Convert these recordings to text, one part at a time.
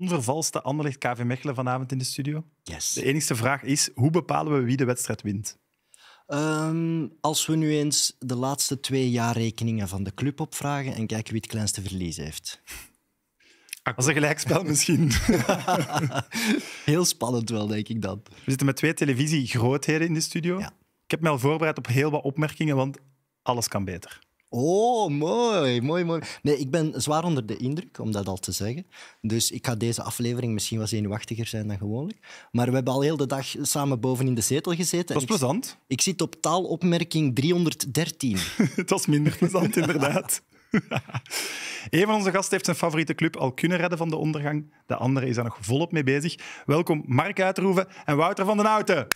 onvervalste Anderlecht KV Mechelen vanavond in de studio. Yes. De enige vraag is, hoe bepalen we wie de wedstrijd wint? Ehm, als we nu eens de laatste twee jaarrekeningen van de club opvragen en kijken wie het kleinste verlies heeft. Als een gelijkspel misschien. Heel spannend wel, denk ik dan. We zitten met twee televisiegrootheden in de studio. Ja. Ik heb me al voorbereid op heel wat opmerkingen, want alles kan beter. Oh, mooi, mooi, mooi. Nee, ik ben zwaar onder de indruk, om dat al te zeggen. Dus ik ga deze aflevering misschien wat zenuwachtiger zijn dan gewoonlijk. Maar we hebben al heel de dag samen boven in de zetel gezeten. Dat was plezant. Ik, zit op taalopmerking 313. Het was minder plezant, inderdaad. Een van onze gasten heeft zijn favoriete club al kunnen redden van de ondergang. De andere is daar nog volop mee bezig. Welkom Mark Uitroeven en Wouter van den Houten.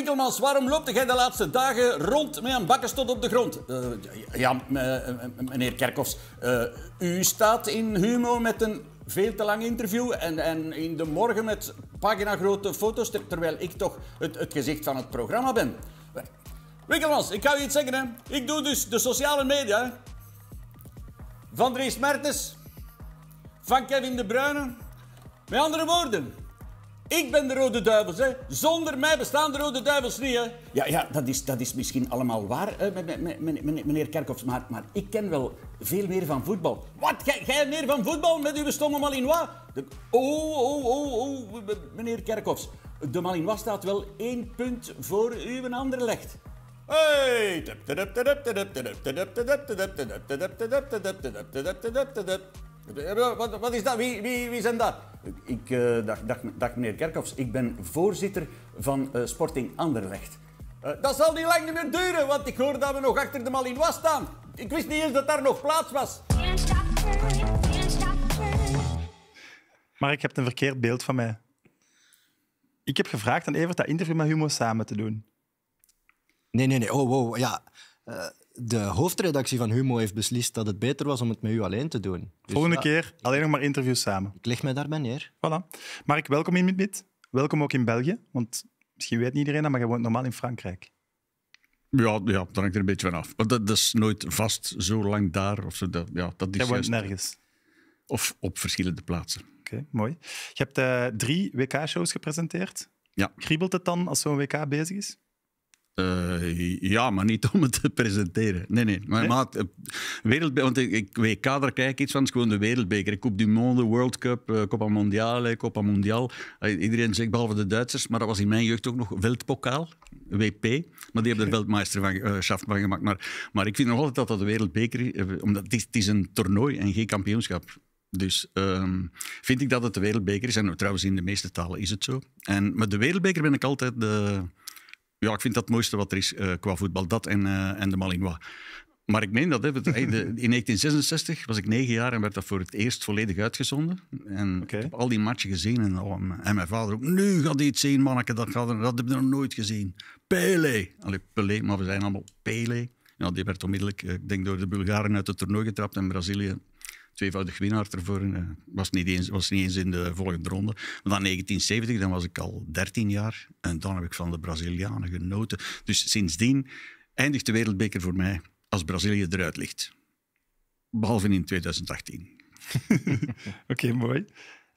Winkelmans, waarom loopt jij de laatste dagen rond met een bakkenstot op de grond? Eh, ja, eh, meneer Kerkhoffs, eh, u staat in Humo met een veel te lang interview en, en in de morgen met paginagrote foto's, terwijl ik toch het, het gezicht van het programma ben. Winkelmans, ik ga u iets zeggen. Hè. Ik doe dus de sociale media. Van Dries Mertens, van Kevin De Bruyne. Met andere woorden, ik ben de Rode Duivels, hè. Zonder mij bestaan de Rode Duivels niet, hè. Ja, ja dat, is, dat is misschien allemaal waar, eh, meneer Kerkhoffs. Maar, maar ik ken wel veel meer van voetbal. Wat? Jij meer van voetbal met uw stomme Malinois? De... Oh, oh, oh, oh, meneer Kerkhoffs. De Malinois staat wel één punt voor uw ander legt. Hey! Wat, wat is dat? Wie, wie, wie zijn dat? Ik, uh, dag, dag, dag, meneer Kerkhoffs, ik ben voorzitter van eh, Sporting Anderlecht. Eh, dat zal niet lang meer duren, want ik hoor dat we nog achter de Malinois staan. Ik wist niet eens dat daar nog plaats was. Maar ik heb een verkeerd beeld van mij. Ik heb gevraagd aan even dat interview met Humo samen te doen. Nee, nee, nee. Oh, wow. Oh, ja de hoofdredactie van Humo heeft beslist dat het beter was om het met u alleen te doen. Dus Volgende keer alleen nog maar interviews samen. Ik leg mij daarbij neer. Voilà. Mark, welkom in Midmid. Welkom ook in België, want misschien weet niet iedereen dat, maar je woont normaal in Frankrijk. Ja, ja dat hangt er een beetje van af. Want dat, is nooit vast zo lang daar. Of zo, ja, dat is Jij woont nergens? Of op verschillende plaatsen. Oké, mooi. Je hebt eh, drie WK-shows gepresenteerd. Ja. Kriebelt het dan als zo'n WK bezig is? Eh, ja, maar niet om het te presenteren. Nee, nee. Maar nee? Eh, want ik, ik WK, daar krijg iets van. is gewoon de wereldbeker. Coupe du Monde, World Cup, eh, Copa Mondiale, Copa Mondial. iedereen zegt, behalve de Duitsers, maar dat was in mijn jeugd ook nog Veldpokaal, WP. Maar die hebben er Veldmeester van, van gemaakt. Maar, maar ik vind nog altijd dat dat de wereldbeker is, omdat het is, is een toernooi en geen kampioenschap. Dus ehm, vind ik dat het de wereldbeker is. En trouwens, in de meeste talen is het zo. En, maar de wereldbeker ben ik altijd de ja, ik vind dat het mooiste wat er is eh, qua voetbal. Dat en, eh, en de Malinois. Maar ik meen dat. Hè, in 1966 was ik negen jaar en werd dat voor het eerst volledig uitgezonden. En ik heb al die matchen gezien. En, oh, en mijn vader ook. Nu gaat hij het zien, manneke. Dat, gaat, dat heb ik nog nooit gezien. Pele. Pele, maar we zijn allemaal Pele. die werd onmiddellijk, eh, ik denk, door de Bulgaren uit het toernooi getrapt en Brazilië tweevoudig winnaar ervoor. Uh, was, niet eens, was niet eens in de volgende ronde. Maar dan 1970, dan was ik al 13 jaar. En dan heb ik van de Brazilianen genoten. Dus sindsdien eindigt de wereldbeker voor mij als Brazilië eruit ligt. Behalve in 2018. Oké, mooi.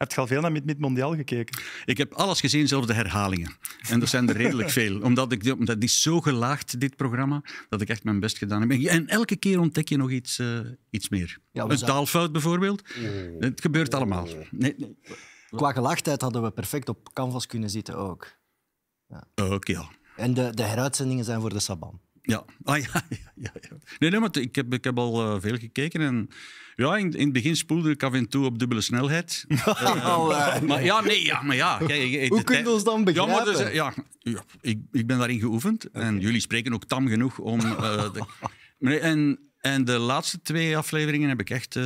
Heb je al veel naar mid Mondial gekeken? Ik heb alles gezien, zelfs de herhalingen. En er zijn er redelijk veel. Omdat ik, dat is zo gelaagd, dit programma, dat ik echt mijn best gedaan heb. En elke keer ontdek je nog iets, eh, iets meer. een taalfout bijvoorbeeld. Het gebeurt allemaal. Nee, nee. Qua gelaagdheid hadden we perfect op canvas kunnen zitten ook. Ja. Ook, ja. En de, de heruitzendingen zijn voor de Saban. Ja, ah, ja, Nee, nee, maar ik heb, ik heb al eh, veel gekeken en ja, in, in het begin spoelde ik af en toe op dubbele snelheid. Eh, oh, eh. maar ja, nee, ja, maar ja. Kijk, Hoe we ons dan begrijpen? Ja, maar dus, ja, ik, ik ben daarin geoefend. En jullie spreken ook tam genoeg om... Eh, en, en de laatste twee afleveringen heb ik echt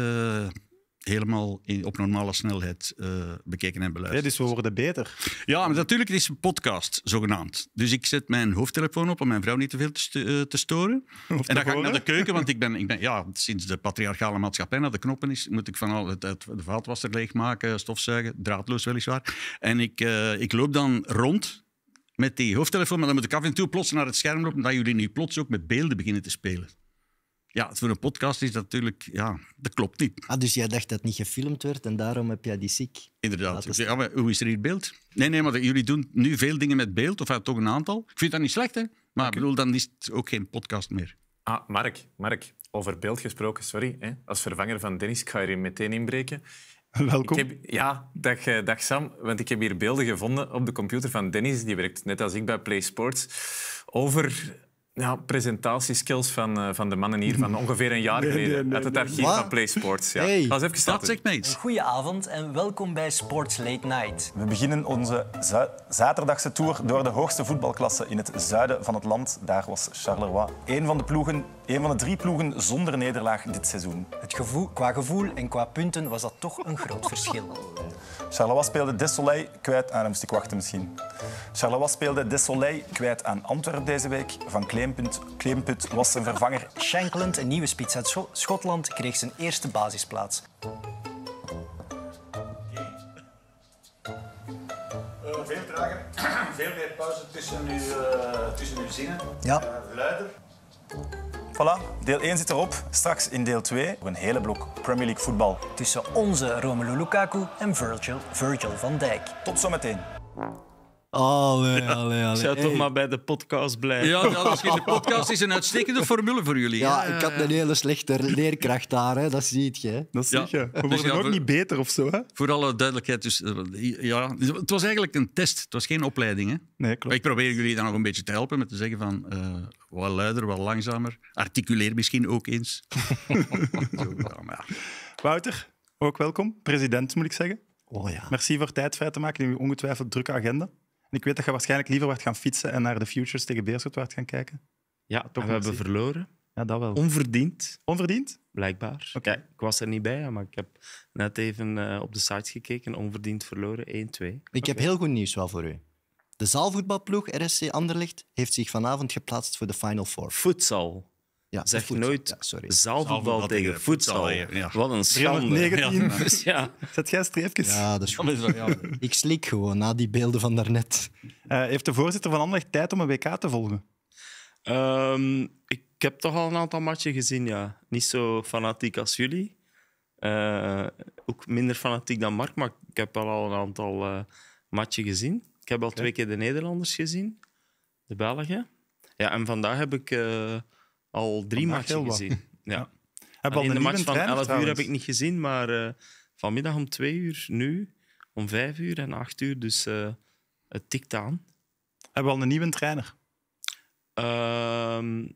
helemaal in, op normale snelheid uh, bekeken en beluisterd. Ja, dus we worden beter. Ja, maar natuurlijk, het is een podcast, zogenaamd. Dus ik zet mijn hoofdtelefoon op om mijn vrouw niet te veel te, eh, te storen. en dan ga ik naar de keuken, want ik ben, ik ben ja, sinds de patriarchale maatschappij naar de knoppen is, moet ik van al het, het, de vaatwasser leegmaken, stofzuigen, draadloos weliswaar. En ik, eh, ik loop dan rond met die hoofdtelefoon, maar dan moet ik af en toe plots naar het scherm lopen, omdat jullie nu plots ook met beelden beginnen te spelen ja, voor een podcast is dat natuurlijk, ja, dat klopt niet. Ah, dus jij dacht dat het niet gefilmd werd en daarom heb jij die ziek? Inderdaad. ja, maar hoe is er hier beeld? Nee, nee, maar jullie doen nu veel dingen met beeld, of toch een aantal. Ik vind dat niet slecht, hè? Maar ik bedoel, dan is het ook geen podcast meer. Ah, Mark, Mark, over beeld gesproken, sorry. Hè. Als vervanger van Dennis, ik ga hier meteen inbreken. Welkom. Ik heb, ja, dag, eh, dag Sam, want ik heb hier beelden gevonden op de computer van Dennis, die werkt net als ik bij Play Sports, over ja, presentatieskills van, eh, van de mannen hier van ongeveer een jaar geleden uit het archief van PlaySports. Ja. Was even dat zegt Goedenavond en welkom bij Sports Late Night. We beginnen onze zaterdagse tour door de hoogste voetbalklasse in het zuiden van het land. Daar was Charleroi een van de, ploegen, een van de drie ploegen zonder nederlaag dit seizoen. Het gevoel, qua gevoel en qua punten was dat toch een groot verschil. Charleroi speelde Desolé kwijt aan... ik wachten misschien. Charleroi speelde Desolé kwijt aan Antwerpen deze week. Van Kleem Klemput, was zijn vervanger Shankland, een nieuwe spits uit Schotland, kreeg zijn eerste basisplaats. Eh, veel trager, veel meer pauze tussen uw, uh, tussen uw zinnen. Ja. Uh, luider. Voilà, deel 1 zit erop. Straks in deel 2 een hele blok Premier League voetbal. Tussen onze Romelu Lukaku en Virgil, Virgil van Dijk. Tot zometeen. Allee, Ik zou toch maar bij de podcast blijven. Ja, de podcast is een uitstekende formule voor jullie. Ja, ik had een hele slechte leerkracht daar, hè. dat ziet je. Dat zie je. We dus worden dus ook niet beter of zo. Hè? Voor alle duidelijkheid, dus, eh, ja, het was eigenlijk een test. Het was geen opleiding. Hè? Nee, klopt. ik probeer jullie dan nog een beetje te helpen met te zeggen van uh, wat luider, wat langzamer. Articuleer misschien ook eens. Wouter, ook welkom. President, moet ik zeggen. Oh, ja. Merci voor tijd vrij te maken in uw ongetwijfeld drukke agenda ik weet dat je waarschijnlijk liever werd gaan fietsen en naar de Futures tegen Beerschot werd gaan kijken. Ja, toch we hebben verloren. Ja, dat wel. Onverdiend. Onverdiend? Blijkbaar. Oké. Ik was er niet bij, maar ik heb net even eh, op de sites gekeken. Onverdiend verloren, 1-2. Ik heb heel goed nieuws wel voor u. De zaalvoetbalploeg RSC Anderlecht heeft zich vanavond geplaatst voor de Final Four. Futsal. Ja, zeg je nooit ja, zaalvoetbal tegen voetbal. Ja. Wat een schande. Ja. Zet jij streepjes? Ja, dat is goed. Ik slik gewoon na die beelden van daarnet. Uh, heeft de voorzitter van Anderlecht tijd om een WK te volgen? Ehm, ik heb toch al een aantal matchen gezien, ja. Niet zo fanatiek als jullie. Eh, ook minder fanatiek dan Mark, maar ik heb al een aantal uh, matchen gezien. Ik heb al twee keer de Nederlanders gezien, de Belgen. Ja, en vandaag heb ik al drie matchen gezien. Ja. Heb al de match van 11 uur heb ik niet gezien, maar eh, vanmiddag om 2 uur, nu om 5 uur en 8 uur. Dus eh, het tikt aan. Hebben we al een nieuwe trainer? Ehm,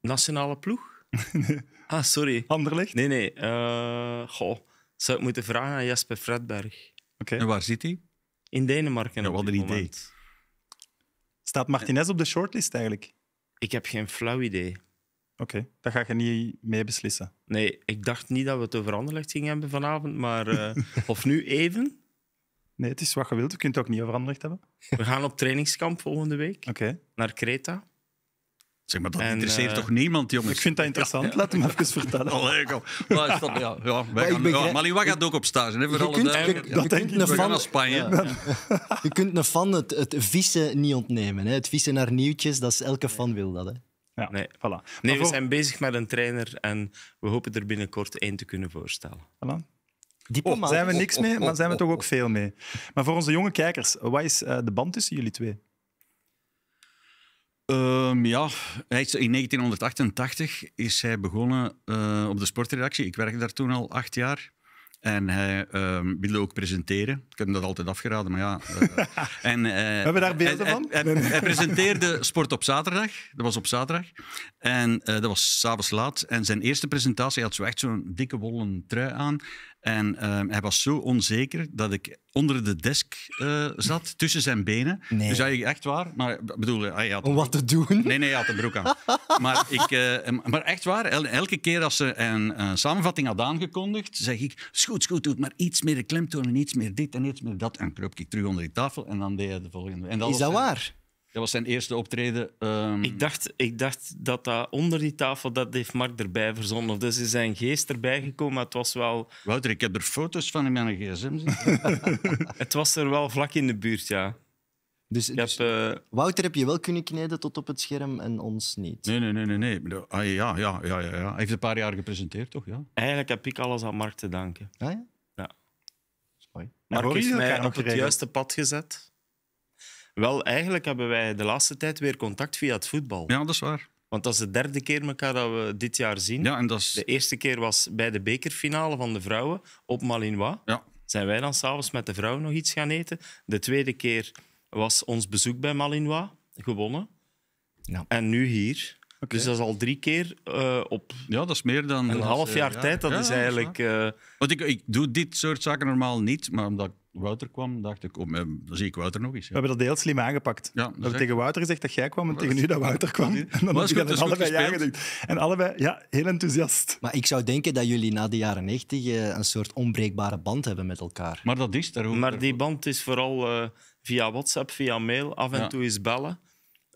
nationale ploeg? Ah, sorry. Anderlecht? Nee, nee. Eh, goh, zou ik moeten vragen aan Jasper Fredberg. Okay. En waar zit hij? In Denemarken. Ja, wat een idee. Staat Martinez op de shortlist eigenlijk? Ik heb geen flauw idee. Oké, okay, dat ga je niet mee beslissen. Nee, ik dacht niet dat we het over Anderlecht gingen hebben vanavond, maar... Eh, of nu even? Nee, het is wat je wilt. Je kunt het ook niet over Anderlecht hebben. We gaan op trainingskamp volgende week. Oké. Naar Kreta. Zeg maar, dat interesseert eh, toch niemand, jongens? Ik vind dat interessant. Laat hem even vertellen. Allee, kom. Maar, ja, ja, gaat ook op stage, hè, voor je alle kunt, duidelijk. Je, dat ik. Spanje. Je kunt een fan het, het vissen niet ontnemen. Hè. Het vissen naar nieuwtjes, dat is, elke fan wil dat. Hè. Ja. Nee, voilà. nee we zijn bezig met een trainer en we hopen er binnenkort één te kunnen voorstellen. Voilà. Oh, zijn we niks oh, oh, mee, maar oh, zijn we toch ook veel mee. Maar voor onze jonge kijkers, wat is eh, de band tussen jullie twee? Ehm, ja, hij is, in 1988 is hij begonnen eh, op de sportredactie. Ik werkte daar toen al acht jaar. En hij ehm, wilde ook presenteren. Ik heb hem dat altijd afgeraden, maar ja. Uh, en, Hebben we daar beelden van? Hij, presenteerde Sport op zaterdag. Dat was op zaterdag. En dat was s'avonds laat. En zijn eerste presentatie had zo echt zo'n dikke wollen trui aan. En ehm, hij was zo onzeker dat ik onder de desk eh, zat, tussen zijn benen. Nee. Dus hij echt waar, maar bedoel, eh, hij had... Om wat te doen? Nee, nee, hij had een broek aan. maar, ik, eh, maar echt waar, elke keer als ze een samenvatting had aangekondigd, zeg ik, goed, goed, doe maar iets meer de klemtoon en iets meer dit en iets meer dat. En kroop ik terug onder die tafel en dan deed hij de volgende. En dat Is dat waar? Dat was zijn eerste optreden. Ehm, ik, dacht, ik dacht dat dat onder die tafel, dat heeft Mark erbij verzonnen. Of dus is zijn geest erbij gekomen, maar het was wel... Wouter, ik heb er foto's van in mijn gsm Het was er wel vlak in de buurt, ja. Dus, dus eh, Wouter heb je wel kunnen kneden tot op het scherm en ons niet. Nee, nee, nee. nee, nee. Ah, ja, ja, ja, ja, Hij heeft een paar jaar gepresenteerd, toch? Ja. Eigenlijk heb ik alles aan Mark te danken. Ah, ja? Ja. Mark heeft mij op het juiste pad gezet. Wel, eigenlijk hebben wij de laatste tijd weer contact via het voetbal. Ja, dat is waar. Want dat is de derde keer elkaar dat we dit jaar zien. Ja, en dat is... De eerste keer was bij de bekerfinale van de vrouwen op Malinois. Ja. Zijn wij dan s'avonds met de vrouwen nog iets gaan eten. De tweede keer was ons bezoek bij Malinois gewonnen. Ja. En nu hier. Okay. Dus dat is al drie keer eh, op ja, dat is meer dan een half eh, jaar tijd. Dat is eigenlijk. Eh, Want ik, ik doe dit soort zaken normaal niet, maar omdat ik Wouter kwam, dacht ik, oh, dan zie ik Wouter nog eens. We hebben dat heel slim aangepakt. Ja, we hebben dus tegen Wouter gezegd dat jij kwam en tegen nu dat Wouter kwam. En dan was het dus allebei ja En allebei, ja, heel enthousiast. Maar ik zou denken dat jullie na de jaren 90 eh, een soort onbreekbare band hebben met elkaar. Maar dat is daar ook. Maar die band is vooral eh, via WhatsApp, via mail, af en toe eens bellen.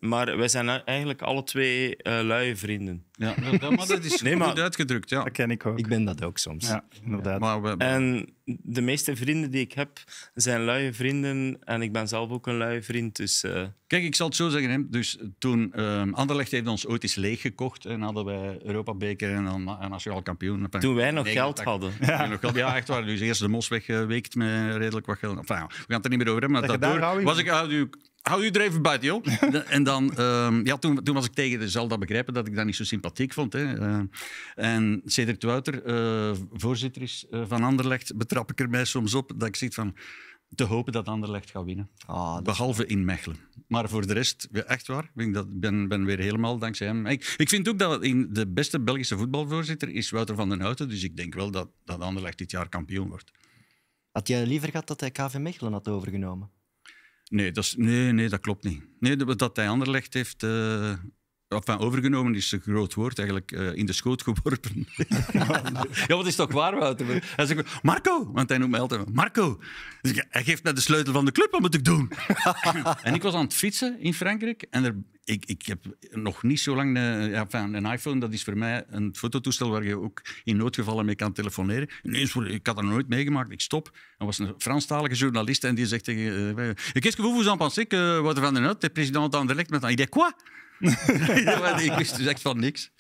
Maar wij zijn eigenlijk alle twee uh, luie vrienden. Ja, dat, maar dat is goed uitgedrukt. Ja. Dat ken ik ook. Ik ben dat ook soms. Ja, inderdaad. en de meeste vrienden die ik heb, zijn luie vrienden. En ik ben zelf ook een luie vriend. Dus, eh, Kijk, ik zal het zo zeggen. Hè. Dus toen uh, Anderlecht heeft ons ooit eens leeggekocht. En hadden wij Europa Beker en dan nationaal kampioen. Toen wij nog geld hadden. Ja. Nog ja, echt waar. Dus eerst de mos weggeweekt met redelijk wat geld. Enfin, we gaan het er niet meer over hebben. Maar dat, was ik ah, Hou u er even buiten, joh. En dan, ehm, ja, toen, toen was ik tegen de dat begrijpen dat ik dat niet zo sympathiek vond. Hè. Eh, en Cedric Wouter, eh, voorzitter is eh, van Anderlecht, betrap ik er mij soms op dat ik zit van te hopen dat Anderlecht gaat winnen. Ah, Behalve in Mechelen. Maar voor de rest, echt waar, ik dat, ben, ben weer helemaal dankzij hem. Ik, vind ook dat in de beste Belgische voetbalvoorzitter is Wouter van den Houten. Dus ik denk wel dat, dat Anderlecht dit jaar kampioen wordt. Had jij liever gehad dat hij KV Mechelen had overgenomen? Nee, dat, is, nee, nee, dat klopt niet. Nee, dat, hij Anderlecht heeft, uh, van overgenomen is een groot woord, eigenlijk eh, in de schoot geworpen. ja, wat is toch waar, Wouter? Hij zegt, Marco, want hij noemt mij altijd Marco. Dus hij geeft mij de sleutel van de club, wat moet ik doen? en ik was aan het fietsen in Frankrijk en er, ik, ik heb nog niet zo lang een, eh, ja, een iPhone. Dat is voor mij een fototoestel waar je ook in noodgevallen mee kan telefoneren. Ineens, ik had dat nooit meegemaakt, ik stop. Er was een Franstalige journalist en die zegt tegen... Uh, Qu'est-ce que vous vous en pensez Wouter van der Noot, de president direct met... Ik denk, quoi? ja, ik wist dus echt van niks.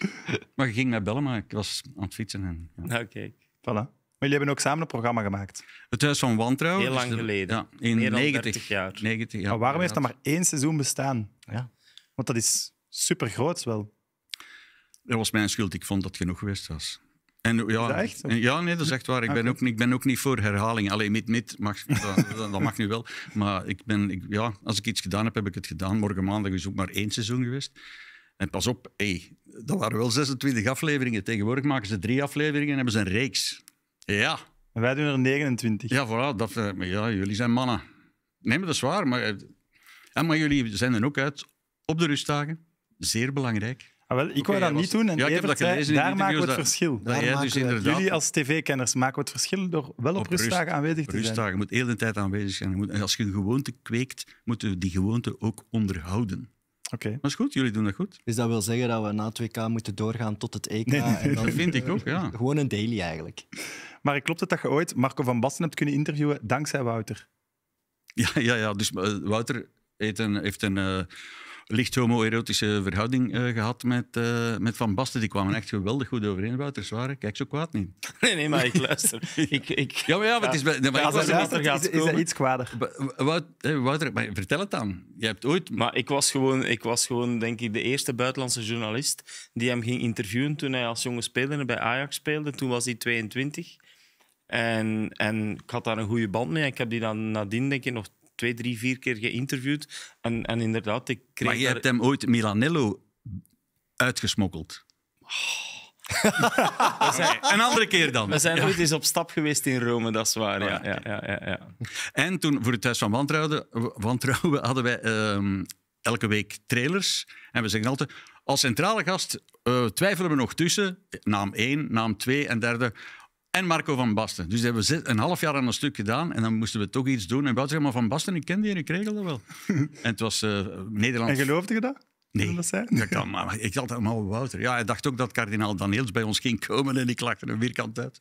Maar ik ging naar bellen, maar ik was aan het fietsen. En, ja. Oké. Nou, voilà. Maar jullie hebben ook samen een programma gemaakt. Het Huis van Wantrouwen. Heel dus lang geleden. Ja, in 90 jaar. 90, waarom heeft dat maar één seizoen bestaan? Ja. Want dat is super groot wel. Dat was mijn schuld. Ik vond dat genoeg geweest was. En, ja, nee, dat is echt waar. Ik ah, ben, ook, ik ben ook niet voor herhaling. Alleen met met mag, dat, mag nu wel. Maar ik ben, ik, ja, als ik iets gedaan heb, heb ik het gedaan. Morgen maandag is ook maar één seizoen geweest. En pas op, hey, dat waren wel 26 afleveringen. Tegenwoordig maken ze drie afleveringen en hebben ze een reeks. Ja. En wij doen er 29. Ja, voilà. Dat, eh, ja, jullie zijn mannen. Nee, maar dat is waar. Maar, en, eh, maar jullie zijn er ook uit op de rustdagen. Zeer belangrijk. Ah, ik wou dat niet doen. En ja, daar maken we het verschil. Dat, dus inderdaad... Jullie als tv-kenners maken het verschil door wel op, rustdagen aanwezig te zijn. Rustdagen, moet heel de tijd aanwezig zijn. en als je een gewoonte kweekt, moeten we die gewoonte ook onderhouden. Oké. Okay. Dat is goed, jullie doen dat goed. Dus dat wil zeggen dat we na 2K moeten doorgaan tot het EK? en dan, dat vind ik ook, ja. Gewoon een daily eigenlijk. Maar ik klopt het dat je ooit Marco van Basten hebt kunnen interviewen dankzij Wouter? Ja, ja, ja. Dus eh, Wouter heeft een... Eh, licht homoerotische verhouding eh, gehad met, eh, met Van Basten. Die kwamen echt geweldig goed overeen, Wouter Zware. Kijk zo kwaad niet. Nee, nee, maar ik luister. ik, ja, maar ja, maar het is... Ja, gaat is, is dat iets kwader? Wouter, maar vertel het dan. Je hebt ooit... Maar ik was, gewoon, ik was gewoon, denk ik, de eerste buitenlandse journalist die hem ging interviewen toen hij als jonge speler bij Ajax speelde. Toen was hij 22. En, en ik had daar een goede band mee. Ik heb die dan nadien, denk ik, nog twee, drie, vier keer geïnterviewd. En, en inderdaad, ik kreeg... Maar je hebt hem ooit Milanello uitgesmokkeld. een andere keer dan. We zijn ooit eens op stap geweest in Rome, dat is waar. Ah, ja, ja, ja, ja, En toen, voor het Huis van Wantrouwen, wantrouwen hadden wij ehm, elke week trailers. En we zeggen altijd, als centrale gast eh, twijfelen we nog tussen naam 1, naam 2 en derde en Marco van Basten. Dus we hebben een half jaar aan een stuk gedaan en dan moesten we toch iets doen. En buiten maar Van Basten, ik ken die en ik regel dat wel. en het was uh, Nederlands... En geloofde je dat? Nee, dat, kan, maar ik dacht allemaal oh, Wouter. Ja, hij dacht ook dat kardinaal Daniels bij ons ging komen en ik lachte een vierkant uit.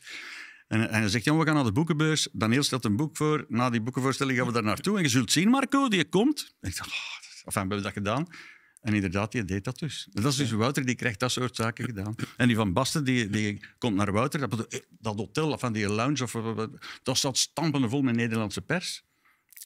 En, en hij zegt, we gaan naar de boekenbeurs. Daniel stelt een boek voor. Na die boekenvoorstelling gaan we daar naartoe. En je zult zien, Marco, die komt. ik dacht, oh, enfin, we hebben dat gedaan. En inderdaad, die deed dat dus. Dat is dus Wouter, die krijgt dat soort zaken gedaan. En die van Basten, die, die komt naar Wouter. Dat, eh, dat hotel, van die lounge, of, eh, eh, dat staat stampende vol met Nederlandse pers.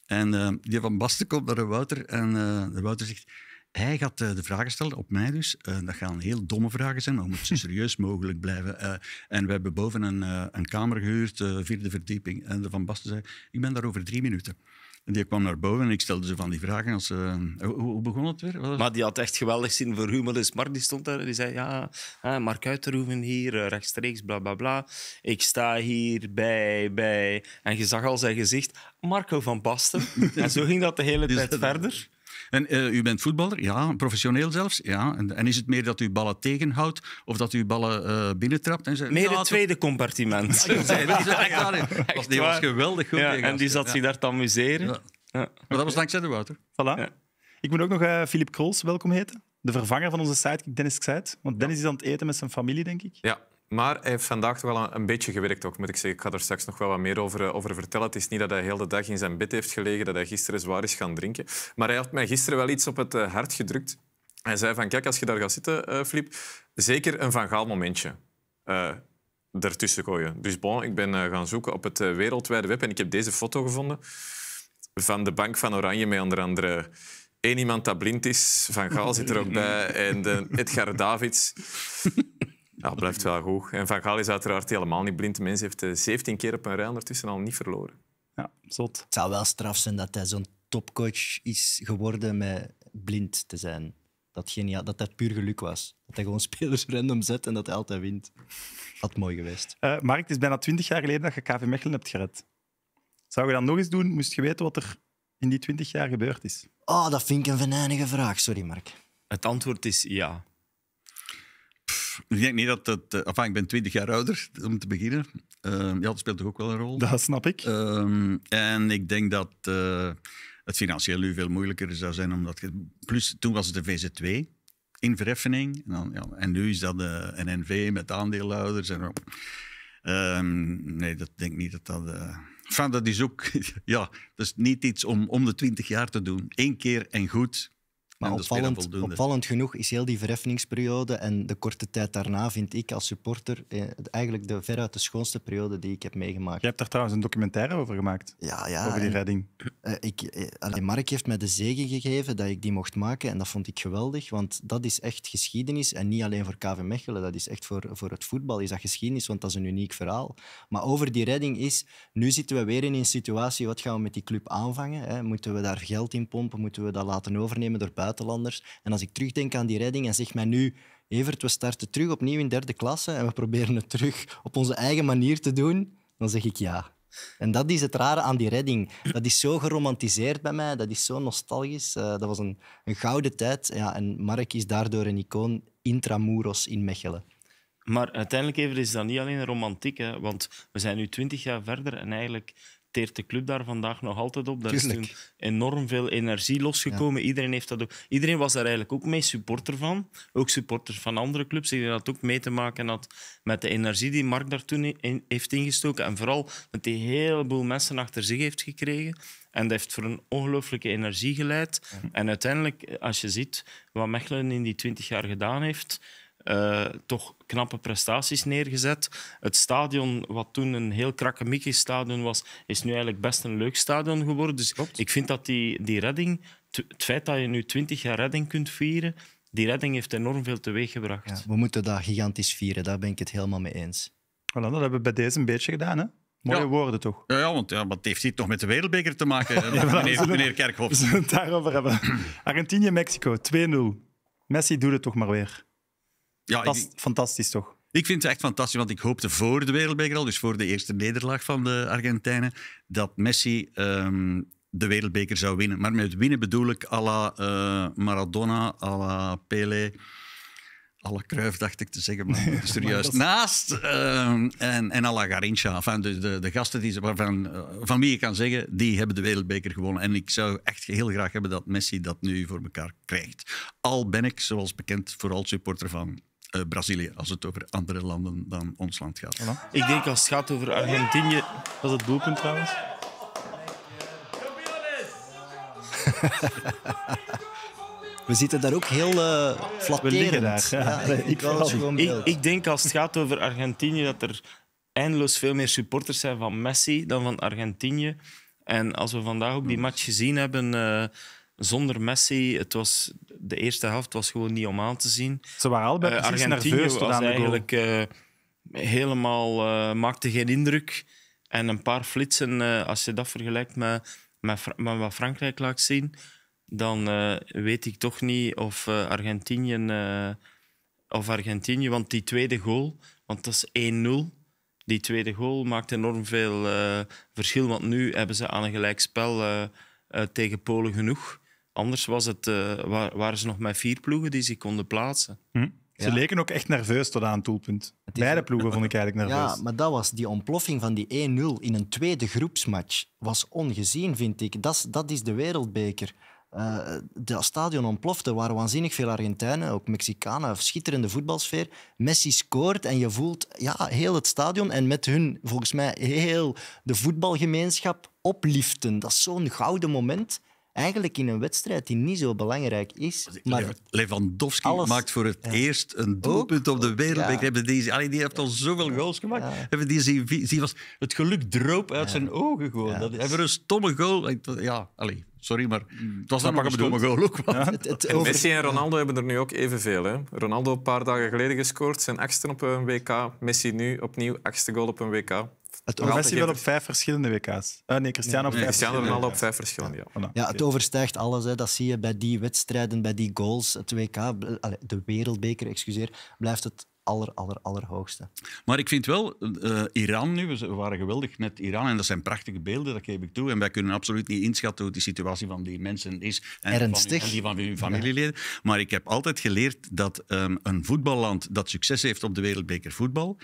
En die van Basten komt naar Wouter en de Wouter zegt... Hij gaat de vragen stellen, op mij dus. dat gaan heel domme vragen zijn, maar we moeten zo serieus mogelijk blijven. en we hebben boven een, een kamer gehuurd, vierde verdieping. En de Van Basten zei, ik ben daar over drie minuten. Die kwam naar boven en ik stelde ze van die vragen. Als, eh, hoe, begon het weer? Maar die had echt geweldig zin voor Hummelis, maar Mark die stond daar en die zei: Ja, ah, Mark Uiterhoeven hier, eh, rechtstreeks, bla bla bla. Ik sta hier bij, bij. En je zag al zijn gezicht: Marco van Basten. en zo ging dat de hele tijd verder. En eh, u bent voetballer, ja, professioneel zelfs. Ja. En, en, is het meer dat u ballen tegenhoudt of dat u ballen eh, binnentrapt? En meer het tweede compartiment. was, die was geweldig goed. Ja, en die zat zich daar te amuseren. Ja. Maar dat was dankzij de Wouter. Voilà. Ik moet ook nog uh, eh, Filip Krols welkom heten. De vervanger van onze sidekick Dennis Kseid. Want Dennis is aan het eten met zijn familie, denk ik. Ja, maar hij heeft vandaag toch wel een, beetje gewerkt ook, moet ik zeggen. Ik ga er straks nog wel wat meer over, eh, over vertellen. Het is niet dat hij heel de dag in zijn bed heeft gelegen, dat hij gisteren zwaar is gaan drinken. Maar hij had mij gisteren wel iets op het eh, hart gedrukt. Hij zei van, kijk, als je daar gaat zitten, eh, Flip, zeker een Van Gaal momentje ertussen gooien. Dus bon, ik ben gaan zoeken op het wereldwijde web en ik heb deze foto gevonden van de bank van Oranje met onder andere één iemand dat blind is. Van Gaal zit er ook bij en Edgar Davids. Ja, blijft wel hoog. En Van Gaal is uiteraard helemaal niet blind. De mens heeft 17 eh, keer op een rij ondertussen al niet verloren. Ja, zot. Het zou wel straf zijn dat hij zo'n topcoach is geworden met blind te zijn. Dat, geniaal, dat dat puur geluk was. Dat hij gewoon spelers random zet en dat hij altijd wint. Had mooi geweest. Eh, Mark, het is bijna 20 jaar geleden dat je KV Mechelen hebt gered. Zou je dat nog eens doen? Moest je weten wat er in die 20 jaar gebeurd is? Oh, dat vind ik een venijnige vraag. Sorry, Mark. Het antwoord is ja. Ik denk niet dat dat... Eh, enfin, ik ben 20 jaar ouder, om te beginnen. Ehm, ja, dat speelt toch ook wel een rol? Dat snap ik. Ehm, en ik denk dat eh, het financieel nu veel moeilijker zou zijn, omdat... Je, plus, toen was het de VZ2 in verheffening. En, dan, ja, en nu is dat een eh, NV met aandeelhouders. En, ehm, nee, dat denk ik niet dat dat... Uh, dat is ook... ja, dat is niet iets om om de 20 jaar te doen. Eén keer en goed maar opvallend, opvallend, genoeg is heel die verheffingsperiode en de korte tijd daarna vind ik als supporter eh, eigenlijk de veruit de schoonste periode die ik heb meegemaakt. Je hebt daar trouwens een documentaire over gemaakt, ja, ja, over die redding. Eh, ik, eh, Mark heeft mij de zegen gegeven dat ik die mocht maken en dat vond ik geweldig, want dat is echt geschiedenis en niet alleen voor KV Mechelen, dat is echt voor, voor het voetbal is dat geschiedenis, want dat is een uniek verhaal. Maar over die redding is, nu zitten we weer in een situatie, wat gaan we met die club aanvangen? Hè? Moeten we daar geld in pompen? Moeten we dat laten overnemen door buiten? En als ik terugdenk aan die redding en zeg mij nu, Evert, we starten terug opnieuw in derde klasse en we proberen het terug op onze eigen manier te doen, dan zeg ik ja. En dat is het rare aan die redding. Dat is zo geromantiseerd bij mij, dat is zo nostalgisch. Eh, dat was een, een gouden tijd. Ja, en Mark is daardoor een icoon intramuros in Mechelen. Maar uiteindelijk even is dat niet alleen romantiek, hè? want we zijn nu twintig jaar verder en eigenlijk teert de club daar vandaag nog altijd op. Daar is toen enorm veel energie losgekomen. Iedereen, heeft dat ook, iedereen was daar eigenlijk ook mee supporter van. Ook supporters van andere clubs. die dat ook mee te maken had met de energie die Mark daartoe heeft ingestoken. En vooral met die een heleboel mensen achter zich heeft gekregen. En dat heeft voor een ongelooflijke energie geleid. En uiteindelijk, eh, als je ziet wat Mechelen in die twintig jaar gedaan heeft eh, toch knappe prestaties neergezet. Het stadion, wat toen een heel krakkemikkig stadion was, is nu eigenlijk best een leuk stadion geworden. Dus ik vind dat die, die redding, het feit dat je nu 20 jaar redding kunt vieren, die redding heeft enorm veel teweeggebracht. Ja, we moeten dat gigantisch vieren, daar ben ik het helemaal mee eens. Voilà, dat hebben we bij deze een beetje gedaan, hè? Mooie woorden, toch? Ja, ja want ja, wat heeft dit toch met de wereldbeker te maken, meneer, meneer Kerkhoff? We het daarover hebben. Argentinië-Mexico, 2-0. Messi doet het toch maar weer. Ja, fantastisch toch? Ik vind het echt fantastisch, want ik hoopte voor de Wereldbeker al, dus voor de eerste nederlaag van de Argentijnen, dat Messi ehm, de Wereldbeker zou winnen. Maar met winnen bedoel ik à la eh, Maradona, à la Pele, à la Cruyff, dacht ik te zeggen, maar nee, serieus. Maar Naast ehm, en, en à la Garincha. de, de gasten die, waarvan, eh, van wie je kan zeggen, die hebben de Wereldbeker gewonnen. En ik zou echt heel graag hebben dat Messi dat nu voor elkaar krijgt. Al ben ik, zoals bekend, vooral supporter van uh, Brazilië, als het over andere landen dan ons land gaat. Ik denk als het gaat over Argentinië, was het doelpunt trouwens. We zitten daar ook heel uh, flatterend. Daar, ik, ik, denk als het gaat over Argentinië dat er eindeloos veel meer supporters zijn van Messi dan van Argentinië. En als we vandaag ook die hmm. match gezien hebben... Eh, zonder Messi, het was, de eerste helft was gewoon niet om aan te zien. Ze waren al bij uh, Argentinië was eigenlijk eh, helemaal, eh, maakte geen indruk. En een paar flitsen, eh, als je dat vergelijkt met, met, met, wat Frankrijk laat zien, dan weet ik toch niet of Argentinië... of Argentinië, want die tweede goal, want dat is 1-0 die tweede goal maakt enorm veel verschil. Want nu hebben ze aan een gelijkspel uh, tegen Polen genoeg. Anders was het, eh, waren ze nog met vier ploegen die ze konden plaatsen. Hm? Ze leken ook echt nerveus tot aan het doelpunt. Het Beide ploegen vond ik eigenlijk nerveus. Ja, maar dat was die ontploffing van die 1-0 in een tweede groepsmatch. Was ongezien, vind ik. Dat is, dat is de wereldbeker. Uh, dat stadion ontplofte. waar waren waanzinnig veel Argentijnen, ook Mexicanen. Schitterende voetbalsfeer. Messi scoort en je voelt ja, heel het stadion en met hun volgens mij heel de voetbalgemeenschap opliften. Dat is zo'n gouden moment eigenlijk in een wedstrijd die niet zo belangrijk is. Maar Lewandowski maakt voor het eerst een doelpunt op de wereld. Ja. Die, die heeft al zoveel goals gemaakt. die, was het geluk droop uit zijn ogen gewoon. Dat, even een stomme goal. Ja, sorry, maar het was dan maar een stomme goal ook. Messi en Ronaldo hebben er nu ook evenveel. Hè? Ronaldo een paar dagen geleden gescoord, zijn achtste op een WK. Messi nu opnieuw achtste goal op een WK. Het overstijgt op vijf verschillende WK's. Uh, eh, nee, Cristiano op vijf verschillende, ja. ja het overstijgt alles. Hè. Dat zie je bij die wedstrijden, bij die goals. Het WK, de wereldbeker, excuseer, blijft het aller, aller, allerhoogste. Maar ik vind wel, eh, Iran nu, we waren geweldig met Iran en dat zijn prachtige beelden, dat geef ik toe. En wij kunnen absoluut niet inschatten hoe de situatie van die mensen is. En Ernstig. en die van hun familieleden. Maar ik heb altijd geleerd dat ehm, een voetballand dat succes heeft op de wereldbeker voetbal,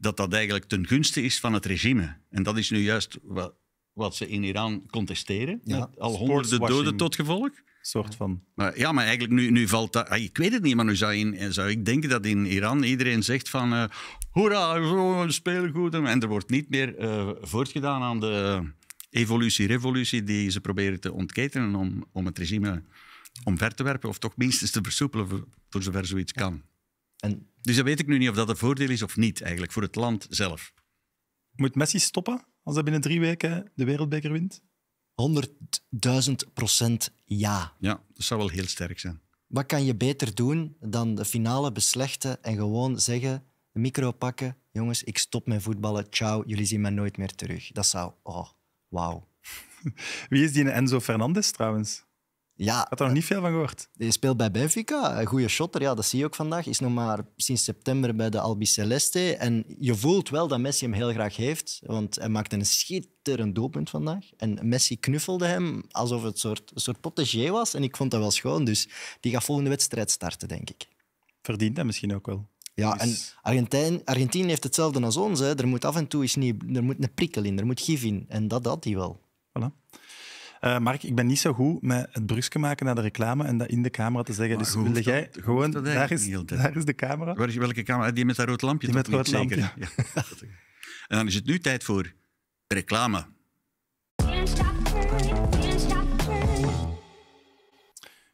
dat dat eigenlijk ten gunste is van het regime. En dat is nu juist wat, wat ze in Iran contesteren. Met al honderden doden tot gevolg. Soort van. ja, maar eigenlijk nu, nu valt dat... Ah, ik weet het niet, maar nu eh, zou, ik denken dat in Iran iedereen zegt van... Uh, hoera, we spelen goed. En er wordt niet meer eh, voortgedaan aan de evolutie, revolutie die ze proberen te ontketenen om, om het regime omver te werpen. Of toch minstens te versoepelen voor, zover zoiets kan. En dus dan weet ik nu niet of dat een voordeel is of niet, eigenlijk, voor het land zelf. Moet Messi stoppen als hij binnen drie weken de wereldbeker wint? 100.000 procent ja. Ja, dat zou wel heel sterk zijn. Wat kan je beter doen dan de finale beslechten en gewoon zeggen, de micro pakken, jongens, ik stop mijn voetballen, ciao, jullie zien mij nooit meer terug. Dat zou, oh, wauw. Wie is die Enzo Fernandez trouwens? Ja, had er nog niet veel van gehoord. Hij speelt bij Benfica, een goede shotter. Ja, dat zie je ook vandaag. Is nog maar sinds september bij de Albi Celeste. En je voelt wel dat Messi hem heel graag heeft. Want hij maakte een schitterend doelpunt vandaag. En Messi knuffelde hem alsof het een soort, een soort protégé was. En ik vond dat wel schoon. Dus die gaat volgende wedstrijd starten, denk ik. Verdient hij misschien ook wel. Ja, dus- en Argentinië heeft hetzelfde als ons. Hè. Er moet af en toe eens niet, er moet een prikkel in, er moet gif in. En dat had hij wel. Voilà. Uh, Mark, ik ben niet zo goed met het brusje maken naar de reclame en dat in de camera te zeggen. dus wil jij gewoon, daar is, daar is de camera. welke camera? Eh, die met dat rood lampje. Die met rood lampje. en dan is het nu tijd voor reclame.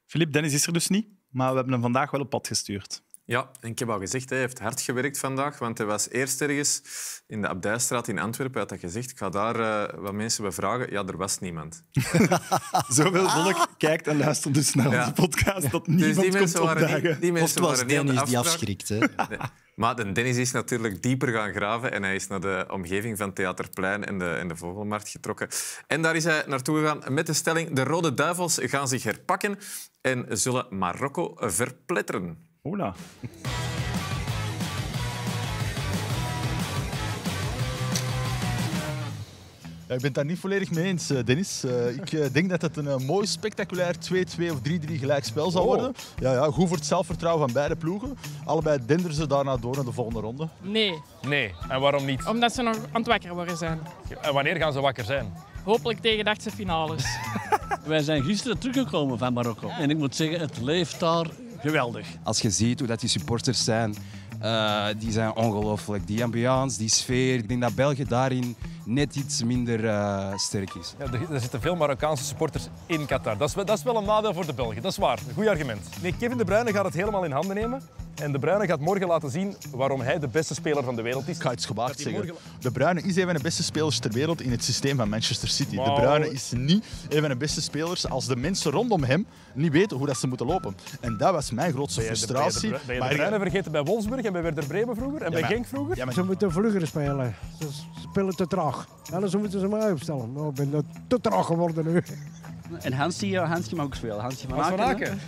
Filip, Dennis is er dus niet, maar we hebben hem vandaag wel op pad gestuurd. Ja, ik heb al gezegd, hij heeft hard gewerkt vandaag, want hij was eerst ergens in de Abdijstraat in Antwerpen. Hij had dat gezegd, ik ga daar eh, wat mensen bevragen. Ja, er was niemand. Zoveel volk kijkt en luistert dus naar ja. onze podcast dat niemand dus die mensen Waren niet, die mensen waren Dennis die afschrikt. Hè? Maar Dennis is natuurlijk dieper gaan graven en hij is naar de omgeving van Theaterplein en de, en de Vogelmarkt getrokken. En daar is hij naartoe gegaan met de stelling de Rode Duivels gaan zich herpakken en zullen Marokko verpletteren. Ola. Ja, ik ben het daar niet volledig mee eens, eh, Dennis. Eh, ik eh, denk dat het een mooi, spectaculair 2-2 of 3-3 gelijkspel zal oh. worden. Ja, ja, goed voor het zelfvertrouwen van beide ploegen. Allebei denderen ze daarna door naar de volgende ronde. Nee. Nee, en waarom niet? Omdat ze nog aan het wakker worden zijn. En wanneer gaan ze wakker zijn? Hopelijk tegen de finales. Wij zijn gisteren teruggekomen van Marokko. En ik moet zeggen, het leeft daar geweldig. Als je ziet hoe dat die supporters zijn, uh, die zijn ongelooflijk. Die ambiance, die sfeer. Ik denk dat België daarin net iets minder eh, sterk is. Ja, er zitten veel Marokkaanse supporters in Qatar. Dat is, dat is wel een nadeel voor de Belgen, dat is waar. goed argument. Nee, Kevin De Bruyne gaat het helemaal in handen nemen. En De Bruyne gaat morgen laten zien waarom hij de beste speler van de wereld is. Ik ga iets gewaagd zeggen. De Bruyne is een van de beste spelers ter wereld in het systeem van Manchester City. De Bruyne is niet een van de beste spelers als de mensen rondom hem niet weten hoe dat ze moeten lopen. En dat was mijn grootste frustratie. Ben je ben vergeten bij Wolfsburg en bij Werder Bremen vroeger en bij maar, Genk vroeger? Ja, maar... Ze moeten vlugger spelen. Ze spelen te traag. Dus ze moeten ze maar opstellen. Nou, ik ben te traag geworden nu. En Hansie, eh, Hansie mag ook spelen. Hansie van Aken.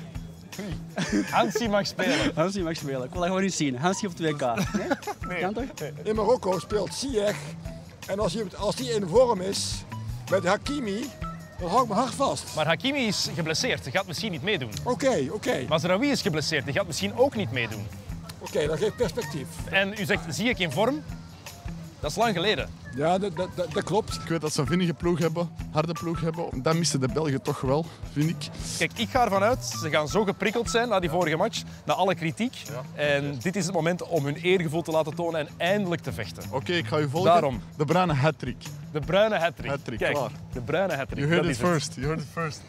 Hansie mag spelen. Hansie mag spelen. Ik wil dat gewoon niet zien. Hansie op 2K. Nee? nee? Kan toch? In Marokko speelt Sieg. En als hij als die in vorm is, met Hakimi, we vast. Maar Hakimi is geblesseerd. Hij gaat misschien niet meedoen. Oké, oké. Maar is geblesseerd. Hij gaat misschien ook niet meedoen. Oké, dat geeft perspectief. En u zegt, zie ik in vorm? Dat is lang geleden. Ja, dat, dat, dat, klopt. Ik weet dat ze een vinnige ploeg hebben, harde ploeg hebben. Dat missen de Belgen toch wel, vind ik. Kijk, ik ga ervan uit, ze gaan zo geprikkeld zijn na die vorige match, na alle kritiek. En dit is het moment om hun eergevoel te laten tonen en eindelijk te vechten. Oké, ik ga u volgen. Daarom. De bruine hat-trick. De bruine hat-trick. Kijk, de bruine hat-trick. You heard it is first. You heard it first.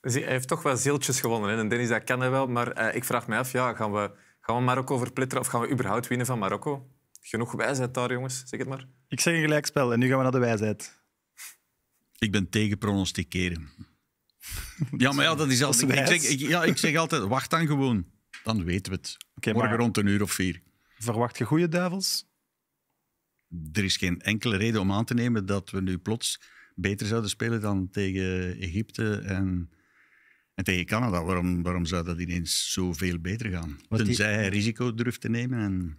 hij heeft toch wel zieltjes gewonnen. Hè? En Dennis, dat kan hij wel. Maar eh, ik vraag me af, ja, gaan we, gaan we Marokko verpletteren of gaan we überhaupt winnen van Marokko? Genoeg wijsheid daar, jongens. Zeg het maar. Ik zeg een gelijkspel en nu gaan we naar de wijsheid. Ik ben tegen pronosticeren. ja, maar ja, dat is altijd... Ik zeg, ik, ja, ik zeg altijd, wacht dan gewoon. Dan weten we het. Morgen rond een uur of vier. Verwacht je goede duivels? Er is geen enkele reden om aan te nemen dat we nu plots beter zouden spelen dan tegen Egypte en, en tegen Canada. Waarom, waarom zou dat ineens zoveel beter gaan? Wat Tenzij hij risico durft te nemen en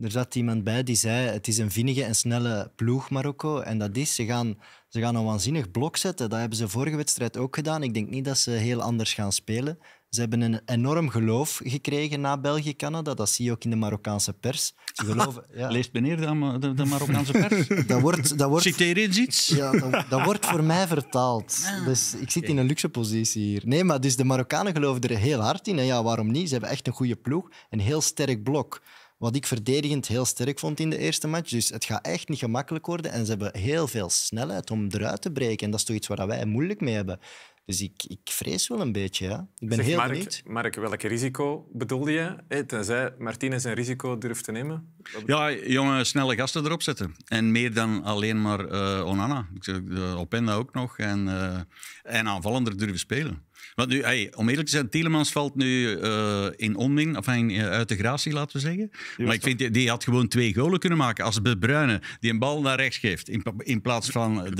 er zat iemand bij die zei: Het is een vinnige en snelle ploeg Marokko. En dat is, ze gaan, ze gaan een waanzinnig blok zetten. Dat hebben ze vorige wedstrijd ook gedaan. Ik denk niet dat ze heel anders gaan spelen. Ze hebben een enorm geloof gekregen na België-Canada. Dat zie je ook in de Marokkaanse pers. Ze geloven, ja. Leest meneer de, de, Marokkaanse pers? Dat wordt, dat wordt, Citeer eens iets. Ja, dat, wordt voor mij vertaald. Ah, dus ik zit in een luxe positie hier. Nee, maar dus de Marokkanen geloven er heel hard in. En ja, waarom niet? Ze hebben echt een goede ploeg. Een heel sterk blok. Wat ik verdedigend heel sterk vond in de eerste match. Dus het gaat echt niet gemakkelijk worden. En ze hebben heel veel snelheid om eruit te breken. En dat is toch iets waar wij moeilijk mee hebben. Dus ik, ik vrees wel een beetje. Ik ben heel Mark, benieuwd. Mark, welk risico bedoelde je? Hey, tenzij Martinez een risico durft te nemen? Ja, jongen snelle gasten erop zetten. En meer dan alleen maar uh, Onana. Eh, Openda ook nog. En, uh, en aanvallender durven spelen nu, hey, om eerlijk te zijn, Telemans valt nu eh, in onmin, of enfin, eh, uit de gratie, laten we zeggen. maar ik vind, die had gewoon twee golen kunnen maken. Als De Bruyne die een bal naar rechts geeft, in, in plaats van de,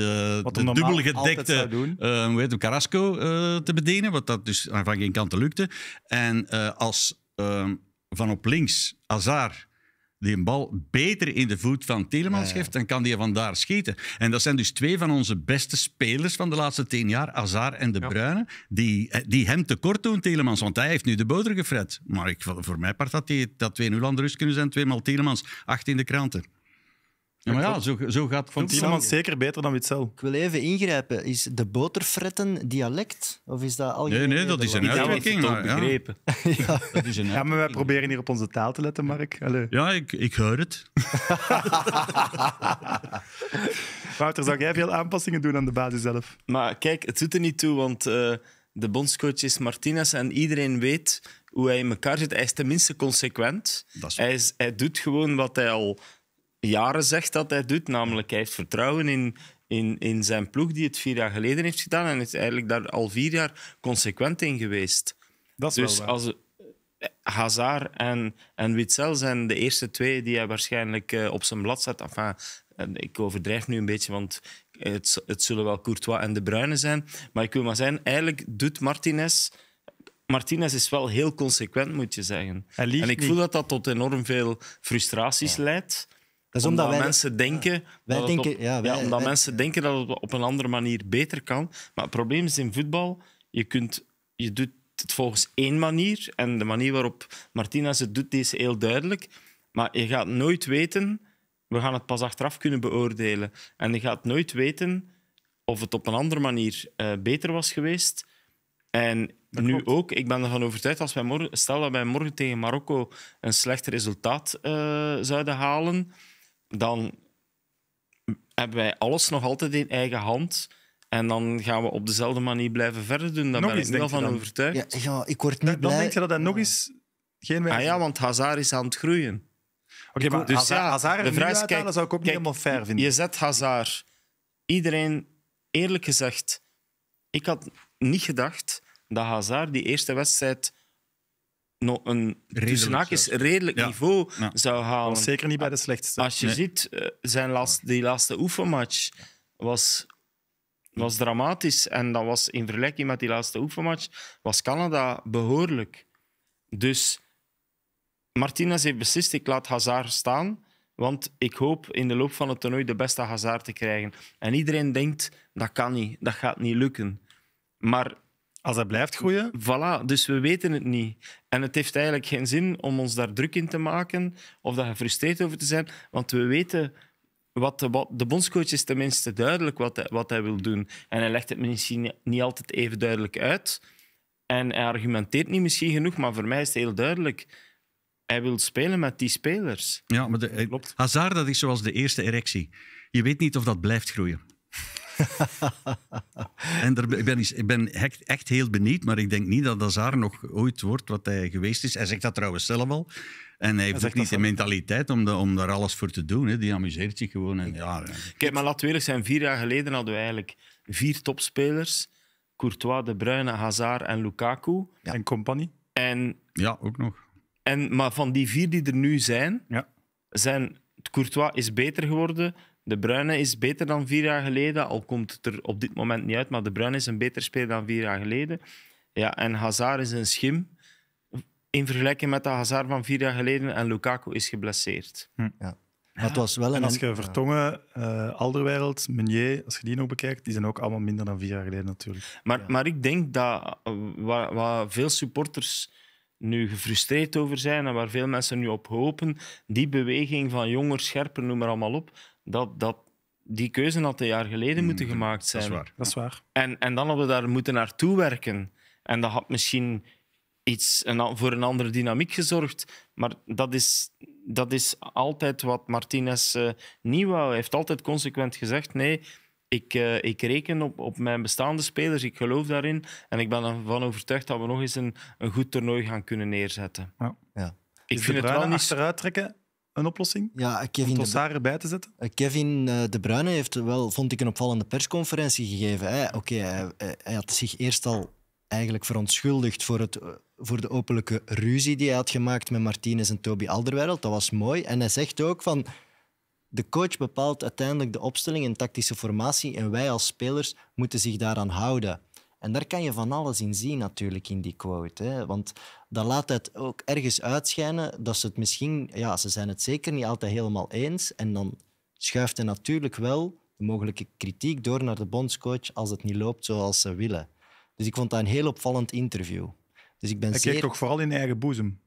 de dubbel gedekte eh, Carrasco te bedienen, wat dat dus van geen kanten lukte. En als van op links Azar die een bal beter in de voet van Telemans geeft, dan kan die daar schieten. En dat zijn dus twee van onze beste spelers van de laatste tien jaar, Azar en De Bruyne, die, eh, die hem tekort doen, Telemans. Want hij heeft nu de boter gefred. Maar ik, voor mijn part had hij dat 2-0 aan de rust kunnen zijn. Tweemaal Telemans, acht in de kranten. Ja, maar ja, zo, zo gaat Vond iemand zeker beter dan Witzel. Ik wil even ingrijpen. Is de boterfretten dialect? Of is dat al Nee, nee, dat is een uitdrukking. Ja. begrepen. Dat is een ja, maar wij proberen hier op onze taal te letten, Mark. Allee. Ja, ik, ik hoor het. Wouter, zou jij veel aanpassingen doen aan de basis zelf? Maar kijk, het doet er niet toe, want eh, de bondscoach is Martinez en iedereen weet hoe hij in elkaar zit. Hij is tenminste consequent. Is hij, is, hij doet gewoon wat hij al jaren zegt dat hij doet. Namelijk, hij heeft vertrouwen in, in, in zijn ploeg die het vier jaar geleden heeft gedaan. En is eigenlijk daar al vier jaar consequent in geweest. Dat is dus wel als eh, Hazard en, en Witzel zijn de eerste twee die hij waarschijnlijk eh, op zijn blad zet. Enfin, eh, ik overdrijf nu een beetje, want het, het zullen wel Courtois en De Bruyne zijn. Maar ik wil maar zeggen, eigenlijk doet Martinez... Martinez is wel heel consequent, moet je zeggen. En ik voel dat dat tot enorm veel frustraties leidt omdat, mensen denken, ja, wij denken ja, wij, omdat mensen denken dat het op een andere manier beter kan. Maar het probleem is in voetbal, je, kunt, je doet het volgens één manier. En de manier waarop Martinez het doet, is heel duidelijk. Maar je gaat nooit weten, we gaan het pas achteraf kunnen beoordelen. En je gaat nooit weten of het op een andere manier eh, beter was geweest. En nu ook, ik ben ervan overtuigd, als wij morgen, stel dat wij morgen tegen Marokko een slecht resultaat eh, zouden halen, dan hebben wij alles nog altijd in eigen hand. En dan gaan we op dezelfde manier blijven verder doen. Daar ben ik wel van overtuigd. Ja, ik word niet dan, denk je dat dat nog eens geen wijze... Ah ja, want Hazard is aan het groeien. Oké, maar dus ja, de vraag is, kijk, zou ik ook niet helemaal fair vinden. Je zet Hazard. Iedereen, eerlijk gezegd, ik had niet gedacht dat Hazard die eerste wedstrijd nog een redelijk, redelijk niveau zou halen. zeker niet bij de slechtste. Als je ziet, eh, zijn die laatste oefenmatch was, was dramatisch. En dat was in vergelijking met die laatste oefenmatch, was Canada behoorlijk. Dus Martinez heeft beslist, ik laat Hazard staan. Want ik hoop in de loop van het toernooi de beste Hazard te krijgen. En iedereen denkt, dat kan niet, dat gaat niet lukken. Maar als hij blijft groeien? Voilà, dus we weten het niet. En het heeft eigenlijk geen zin om ons daar druk in te maken of daar gefrustreerd over te zijn, want we weten wat de, bondscoach is tenminste duidelijk wat hij, wil doen. En hij legt het misschien niet altijd even duidelijk uit. En hij argumenteert niet misschien genoeg, maar voor mij is het heel duidelijk. Hij wil spelen met die spelers. Ja, maar de, eh, Klopt. Hazard dat is zoals de eerste erectie. Je weet niet of dat blijft groeien. en daar, ik ben, ik ben echt heel benieuwd, maar ik denk niet dat Hazard nog ooit wordt wat hij geweest is. Hij zegt dat trouwens zelf al. En hij heeft ook niet de mentaliteit om, de, om daar alles voor te doen. Hè. Die amuseert zich gewoon. En, ja, Kijk, maar laten zijn. Vier jaar geleden hadden we eigenlijk vier topspelers. Courtois, De Bruyne, Hazard en Lukaku. En compagnie. En, ja, ook nog. En, maar van die vier die er nu zijn, ja. zijn Courtois is beter geworden. De Bruyne is beter dan vier jaar geleden, al komt het er op dit moment niet uit, maar De Bruyne is een beter speler dan vier jaar geleden. Ja, en Hazard is een schim in vergelijking met de Hazard van vier jaar geleden en Lukaku is geblesseerd. Hm. Ja. Dat was wel een... als je Vertongen, uh, eh, Alderwereld, Meunier, als je die nog bekijkt, die zijn ook allemaal minder dan vier jaar geleden natuurlijk. Maar, maar ik denk dat eh, waar, veel supporters nu gefrustreerd over zijn en waar veel mensen nu op hopen, die beweging van jonger, scherper, noem maar allemaal op, dat, dat die keuze had een jaar geleden moeten mm, gemaakt zijn. Dat is waar. Dat is waar. En, en dan hadden we daar moeten naartoe werken. En dat had misschien iets een, voor een andere dynamiek gezorgd. Maar dat is, dat is altijd wat Martinez uh, niet wou. Hij heeft altijd consequent gezegd: nee, ik, eh, ik reken op, op mijn bestaande spelers, ik geloof daarin. En ik ben ervan overtuigd dat we nog eens een, een goed toernooi gaan kunnen neerzetten. Ja. ja. Ik dus vind het wel niet achteruit trekken een oplossing? Ja, Kevin de... erbij te zetten? Eh, Kevin eh, De Bruyne heeft wel, vond ik, een opvallende persconferentie gegeven. Oké, hij, hij, had zich eerst al eigenlijk verontschuldigd voor, het, eh, voor de openlijke ruzie die hij had gemaakt met Martinez en Toby Alderweireld. Dat was mooi. En hij zegt ook van... De coach bepaalt uiteindelijk de opstelling en tactische formatie en wij als spelers moeten zich daaraan houden. En daar kan je van alles in zien natuurlijk in die quote. Hè? Want dat laat het ook ergens uitschijnen dat ze het misschien... Ja, ze zijn het zeker niet altijd helemaal eens. En dan schuift hij natuurlijk wel de mogelijke kritiek door naar de bondscoach als het niet loopt zoals ze willen. Dus ik vond dat een heel opvallend interview. Dus ik ben hij zeer... kijkt toch vooral in eigen boezem?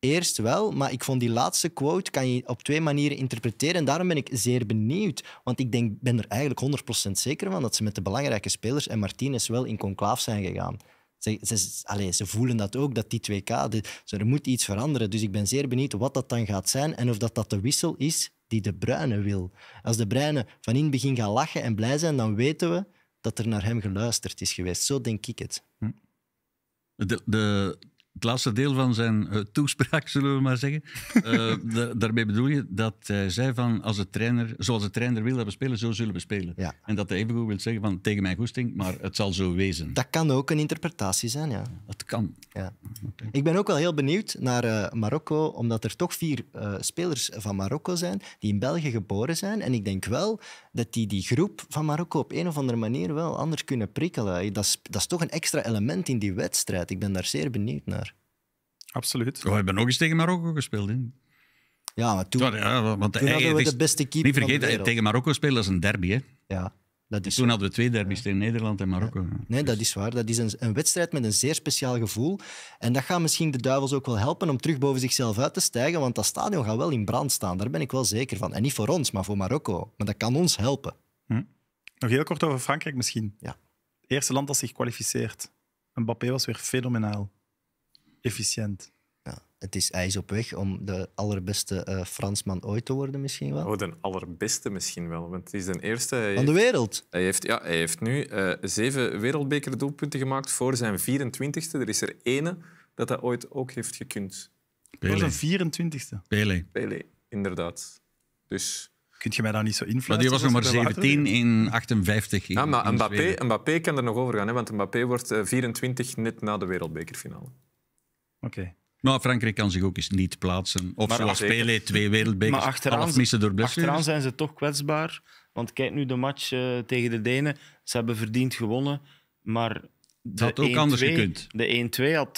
eerst wel, maar ik vond die laatste quote kan je op twee manieren interpreteren. En daarom ben ik zeer benieuwd. Want ik denk, ben er eigenlijk 100% zeker van dat ze met de belangrijke spelers en Martinez wel in conclave zijn gegaan. Ze, ze, ze voelen dat ook, dat die 2K, er moet iets veranderen. Dus ik ben zeer benieuwd wat dat dan gaat zijn en of dat, dat de wissel is die de Bruine wil. Als de Bruine van in het begin gaat lachen en blij zijn, dan weten we dat er naar hem geluisterd is geweest. Zo denk ik het. Hm. De, de, het laatste deel van zijn eh, toespraak, zullen we maar zeggen. Eh, de, daarmee bedoel je dat hij zei van, als de trainer, zoals de trainer wil dat we spelen, zo zullen we spelen. Ja. En dat hij evengoed wil zeggen van, tegen mijn goesting, maar het zal zo wezen. Dat kan ook een interpretatie zijn, ja. Het kan. Ja. Ik ben ook wel heel benieuwd naar eh, Marokko, omdat er toch vier spelers van Marokko zijn, die in België geboren zijn. En ik denk wel dat die die groep van Marokko op een of andere manier wel anders kunnen prikkelen. Dat is, dat is toch een extra element in die wedstrijd. Ik ben daar zeer benieuwd naar. Absoluut. we oh, hebben nog eens tegen Marokko gespeeld. Hè? Ja, maar toen... Ja, want toen eh, hadden we de beste keeper Niet vergeten, eh, tegen Marokko spelen is een derby. Hè? Ja, dat is toen hadden we twee derbies tegen Nederland en Marokko. Nee, dat is waar. Dat is een, een, wedstrijd met een zeer speciaal gevoel. En dat gaat misschien de duivels ook wel helpen om terug boven zichzelf uit te stijgen. Want dat stadion gaat wel in brand staan. Daar ben ik wel zeker van. En niet voor ons, maar voor Marokko. Maar dat kan ons helpen. Hm. Nog heel kort over Frankrijk misschien. Ja. eerste land dat zich kwalificeert. Mbappé was weer fenomenaal efficiënt. Ja, het is ijs op weg om de allerbeste eh, Fransman ooit te worden, misschien wel. Oh, de allerbeste misschien wel. Want het is de eerste... Van de wereld. Hij heeft, ja, hij heeft nu uh, zeven wereldbekerdoelpunten gemaakt voor zijn 24ste. Er is er ene dat hij ooit ook heeft gekund. Pele. Voor zijn 24ste? Pele. Pele, inderdaad. Dus... Kun je mij daar niet zo invloed? Maar die was nog maar 17 in 58. In, ja, maar Mbappé, Mbappé kan er nog over gaan, hè, want Mbappé wordt 24 eh, net na de wereldbekerfinale. Oké. Okay. Nou, Frankrijk kan zich ook eens niet plaatsen. Of zoals Pelé, Pele, twee wereldbekers, achteraan, missen door Achteraan zijn ze toch kwetsbaar. Want kijk nu de match eh, tegen de Denen. Ze hebben verdiend gewonnen, maar... Dat had ook anders gekund. De 1-2 had,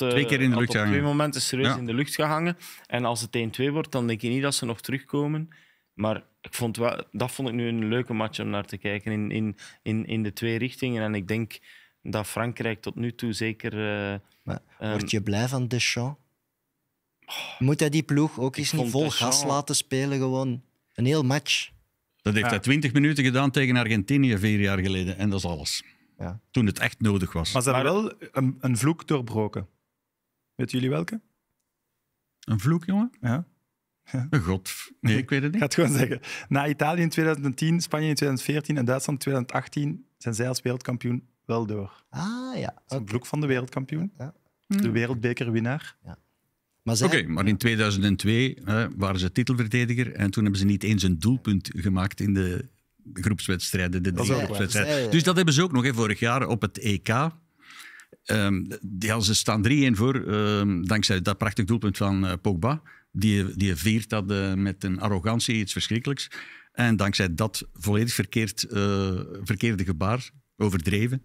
eh, twee op twee momenten serieus in de lucht gehangen. En als het 1-2 wordt, dan denk je niet dat ze nog terugkomen. Maar ik vond dat vond ik nu een leuke match om naar te kijken. in, in, in de twee richtingen. En ik denk dat Frankrijk tot nu toe zeker. Uh, word je blij van Deschamps? Oh. Moet hij die ploeg ook eens niet vol gas laten spelen? Gewoon een heel match. Dat heeft hij 20 minuten gedaan tegen Argentinië vier jaar geleden. En dat is alles. Ja. Toen het echt nodig was. Was er wel een, een vloek doorbroken. Weet jullie welke? Een vloek, jongen? Ja. ja. God, nee, ik weet het niet. Ik ga het gewoon zeggen. Na Italië in 2010, Spanje in 2014 en Duitsland in 2018 zijn zij als wereldkampioen wel door. Ah ja. Het een van de wereldkampioen. Ja. De wereldbekerwinnaar. Ja. Oké, maar in 2002 hè, waren ze titelverdediger en toen hebben ze niet eens een doelpunt gemaakt in de groepswedstrijden, de drie groepswedstrijden. Dus dat hebben ze ook nog hè, vorig jaar op het EK. Ehm, als ze staan 3-1 voor, ehm, dankzij dat prachtig doelpunt van eh, Pogba. Die, die viert dat eh, met een arrogantie, iets verschrikkelijks. En dankzij dat volledig verkeerd, uh, verkeerde gebaar, overdreven,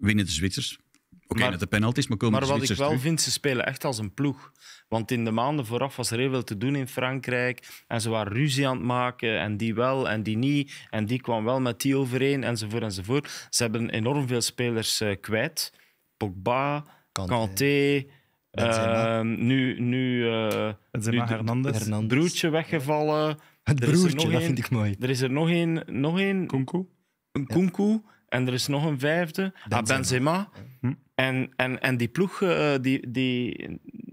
winnen de Zwitsers. Oké, okay, net de penalties, maar komen de Zwitsers Maar wat ik wel vind, ze spelen echt als een ploeg. Want in de maanden vooraf was er heel veel te doen in Frankrijk. En ze waren ruzie aan het maken. En die wel en die niet. En die kwam wel met die overeen. Enzovoort enzovoort. Ze hebben enorm veel spelers eh, kwijt. Pogba, Kanté. Kanté ehm, nu nu, uh, nu Hernandez. Hernandez. broertje weggevallen. Het broertje, dat vind ik mooi. Er is er nog één. Nog een, Kunku. Een Kunku. En er is nog een vijfde, Benzema. Ah, Benzema. Hm. En, en, en die ploeg eh, die, die,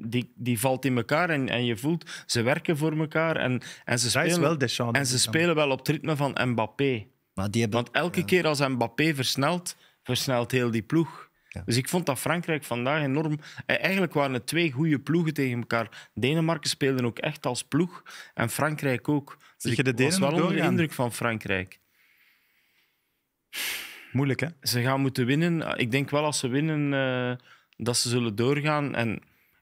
die, die valt in elkaar en, en je voelt, ze werken voor elkaar. En, en ze, spelen, wel Deschamps, en ze spelen wel op het ritme van Mbappé. Maar die hebben, Want elke keer als Mbappé versnelt, versnelt heel die ploeg. Dus ik vond dat Frankrijk vandaag enorm. Eh, eigenlijk waren het twee goede ploegen tegen elkaar. Denemarken speelden ook echt als ploeg en Frankrijk ook. Dus je was wel onder de indruk van Frankrijk. Moeilijk, hè? Ze gaan moeten winnen. Ik denk wel als ze winnen eh, dat ze zullen doorgaan. En